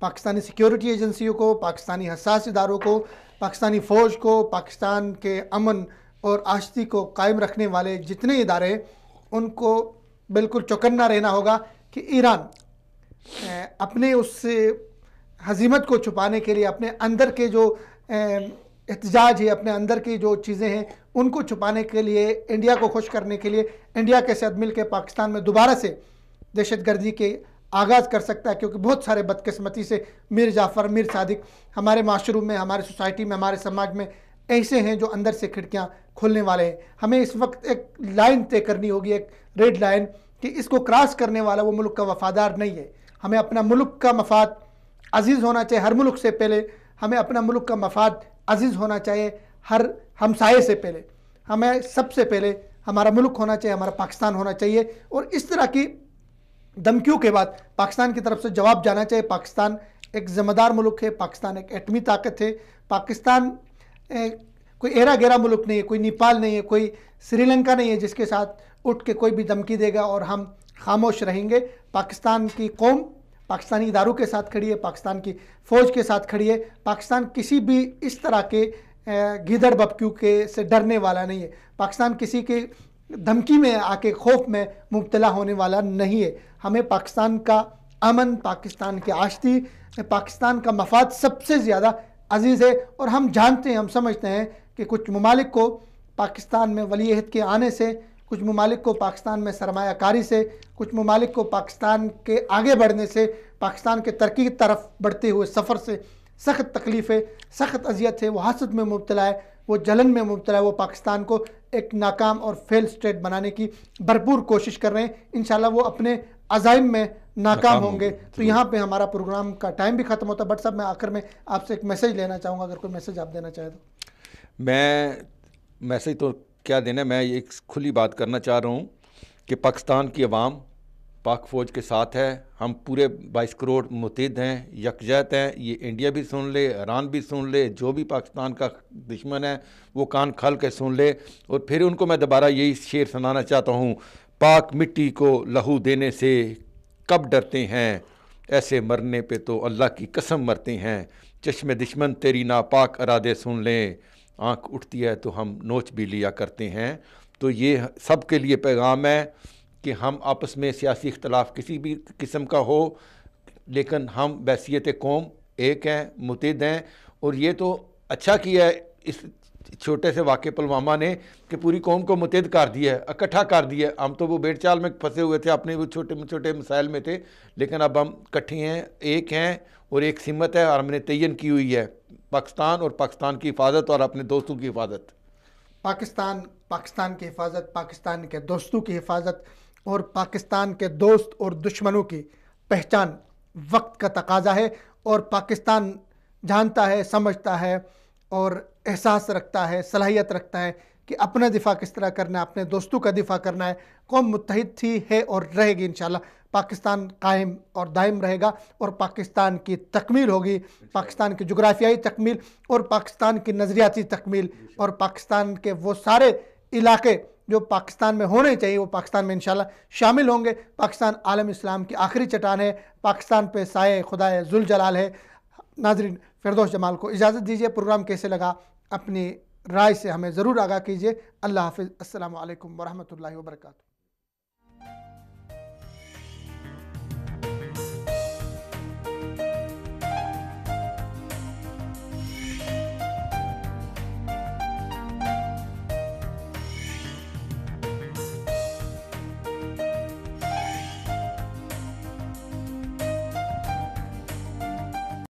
پاکستانی سیکیورٹی ایجنسیوں کو پاکستانی حساس اداروں کو پاکستانی فوج کو پاکستان کے امن اور آشتی کو قائم رکھنے والے جتنے ادارے ان کو بالکل چکن نہ رہنا ہوگا کہ ایران اپنے اس حزیمت کو چھپانے کے لیے اپنے اندر کے جو احتجاج ہے اپنے اندر کی جو چیزیں ہیں ان کو چھپانے کے لیے انڈیا کو خوش کرنے کے لیے انڈیا کے ساتھ مل کے پاکستان میں دوبارہ سے دہشت گردی کے آغاز کر سکتا ہے کیونکہ بہت سارے بدقسمتی سے میر جعفر میر صادق ہمارے معاشروں میں ہمارے سوسائٹی میں ہمارے سماج میں ایسے ہیں جو اندر سے کھڑکیاں کھولنے والے ہیں ہمیں اس وقت ایک لائن طے کرنی ہوگی ایک ریڈ لائن کہ اس کو کراس کرنے والا وہ ملک کا وفادار نہیں ہے ہمیں اپنا ملک کا مفاد عزیز ہونا چاہیے ہر ملک سے پہلے ہمیں اپنا ملک کا مفاد عزیز ہونا چاہیے ہر ہمسائے سے پہلے ہمیں سب سے پہلے ہمارا ملک ہونا چاہیے ہمارا پاکستان ہونا چاہیے اور اس طرح کی دھمکیوں کے بعد پاکستان کی طرف سے جواب جانا چاہیے پاکستان ایک ذمہ دار ملک ہے پاکستان ایک ایٹمی طاقت ہے پاکستان کوئی ایرا گیرا ملک نہیں ہے کوئی نیپال نہیں ہے کوئی سری لنکا نہیں ہے جس کے ساتھ اٹھ کے کوئی بھی دھمکی دے گا اور ہم خاموش رہیں گے پاکستان کی قوم پاکستانی اداروں کے ساتھ کھڑی ہے پاکستان کی فوج کے ساتھ کھڑی ہے پاکستان کسی بھی اس طرح کے گیدڑ بپکیو کے سے ڈرنے والا نہیں ہے پاکستان کسی کے دھمکی میں آ کے خوف میں مبتلا ہونے والا نہیں ہے ہمیں پاکستان کا امن پاکستان کے آشتی پاکستان کا مفاد سب سے زیادہ عزیز ہے اور ہم جانتے ہیں ہم سمجھتے ہیں کہ کچھ ممالک کو پاکستان میں ولی عہد کے آنے سے کچھ ممالک کو پاکستان میں سرمایہ کاری سے کچھ ممالک کو پاکستان کے آگے بڑھنے سے پاکستان کے ترقی کی طرف بڑھتے ہوئے سفر سے سخت تکلیف ہے سخت اذیت ہے وہ حسد میں مبتلا ہے وہ جلن میں مبتلا ہے وہ پاکستان کو ایک ناکام اور فیل سٹیٹ بنانے کی بھرپور کوشش کر رہے ہیں انشاءاللہ وہ اپنے عزائم میں ناکام ہوں گے تو یہاں پہ ہمارا پروگرام کا ٹائم بھی ختم ہوتا ہے بٹ صاحب میں آخر میں آپ سے ایک میسیج لینا چاہوں گا اگر کوئی میسیج آپ دینا چاہے تو میں میسیج تو کیا دینا ہے میں ایک کھلی بات کرنا چاہ رہا ہوں کہ پاکستان کی عوام پاک فوج کے ساتھ ہے ہم پورے بائیس کروڑ متحد ہیں یکجہت ہیں یہ انڈیا بھی سن لے ایران بھی سن لے جو بھی پاکستان کا دشمن ہے وہ کان کھل کے سن لے اور پھر ان کو میں دوبارہ یہی شعر سنانا چاہتا ہوں پاک مٹی کو لہو دینے سے کب ڈرتے ہیں ایسے مرنے پہ تو اللہ کی قسم مرتے ہیں چشم دشمن تیری ناپاک ارادے سن لیں آنکھ اٹھتی ہے تو ہم نوچ بھی لیا کرتے ہیں تو یہ سب کے لیے پیغام ہے کہ ہم آپس میں سیاسی اختلاف کسی بھی قسم کا ہو لیکن ہم بحثیت قوم ایک ہیں متحد ہیں اور یہ تو اچھا کیا ہے اس چھوٹے سے واقع پلوامہ نے کہ پوری قوم کو متحد کر دیا ہے اکٹھا کر دیا ہے ہم تو وہ بیٹ چال میں پھنسے ہوئے تھے اپنے وہ چھوٹے چھوٹے مسائل میں تھے لیکن اب ہم کٹھے ہیں ایک ہیں اور ایک سمت ہے اور ہم نے تعین کی ہوئی ہے پاکستان اور پاکستان کی حفاظت اور اپنے دوستوں کی حفاظت پاکستان پاکستان کی حفاظت پاکستان کے دوستوں کی حفاظت اور پاکستان کے دوست اور دشمنوں کی پہچان وقت کا تقاضا ہے اور پاکستان جانتا ہے سمجھتا ہے اور احساس رکھتا ہے صلاحیت رکھتا ہے کہ اپنا دفاع کس طرح کرنا ہے اپنے دوستوں کا دفاع کرنا ہے قوم متحد تھی ہے اور رہے گی انشاءاللہ پاکستان قائم اور دائم رہے گا اور پاکستان کی تکمیل ہوگی پاکستان کی جغرافیائی تکمیل اور پاکستان کی نظریاتی تکمیل اور پاکستان کے وہ سارے علاقے جو پاکستان میں ہونے چاہیے وہ پاکستان میں انشاءاللہ شامل ہوں گے پاکستان عالم اسلام کی آخری چٹان ہے پاکستان پہ سائے خدا زل جلال ہے ناظرین فردوش جمال کو اجازت دیجیے پروگرام کیسے لگا اپنی رائے سے ہمیں ضرور آگاہ کیجیے اللہ حافظ السلام علیکم ورحمۃ اللہ وبرکاتہ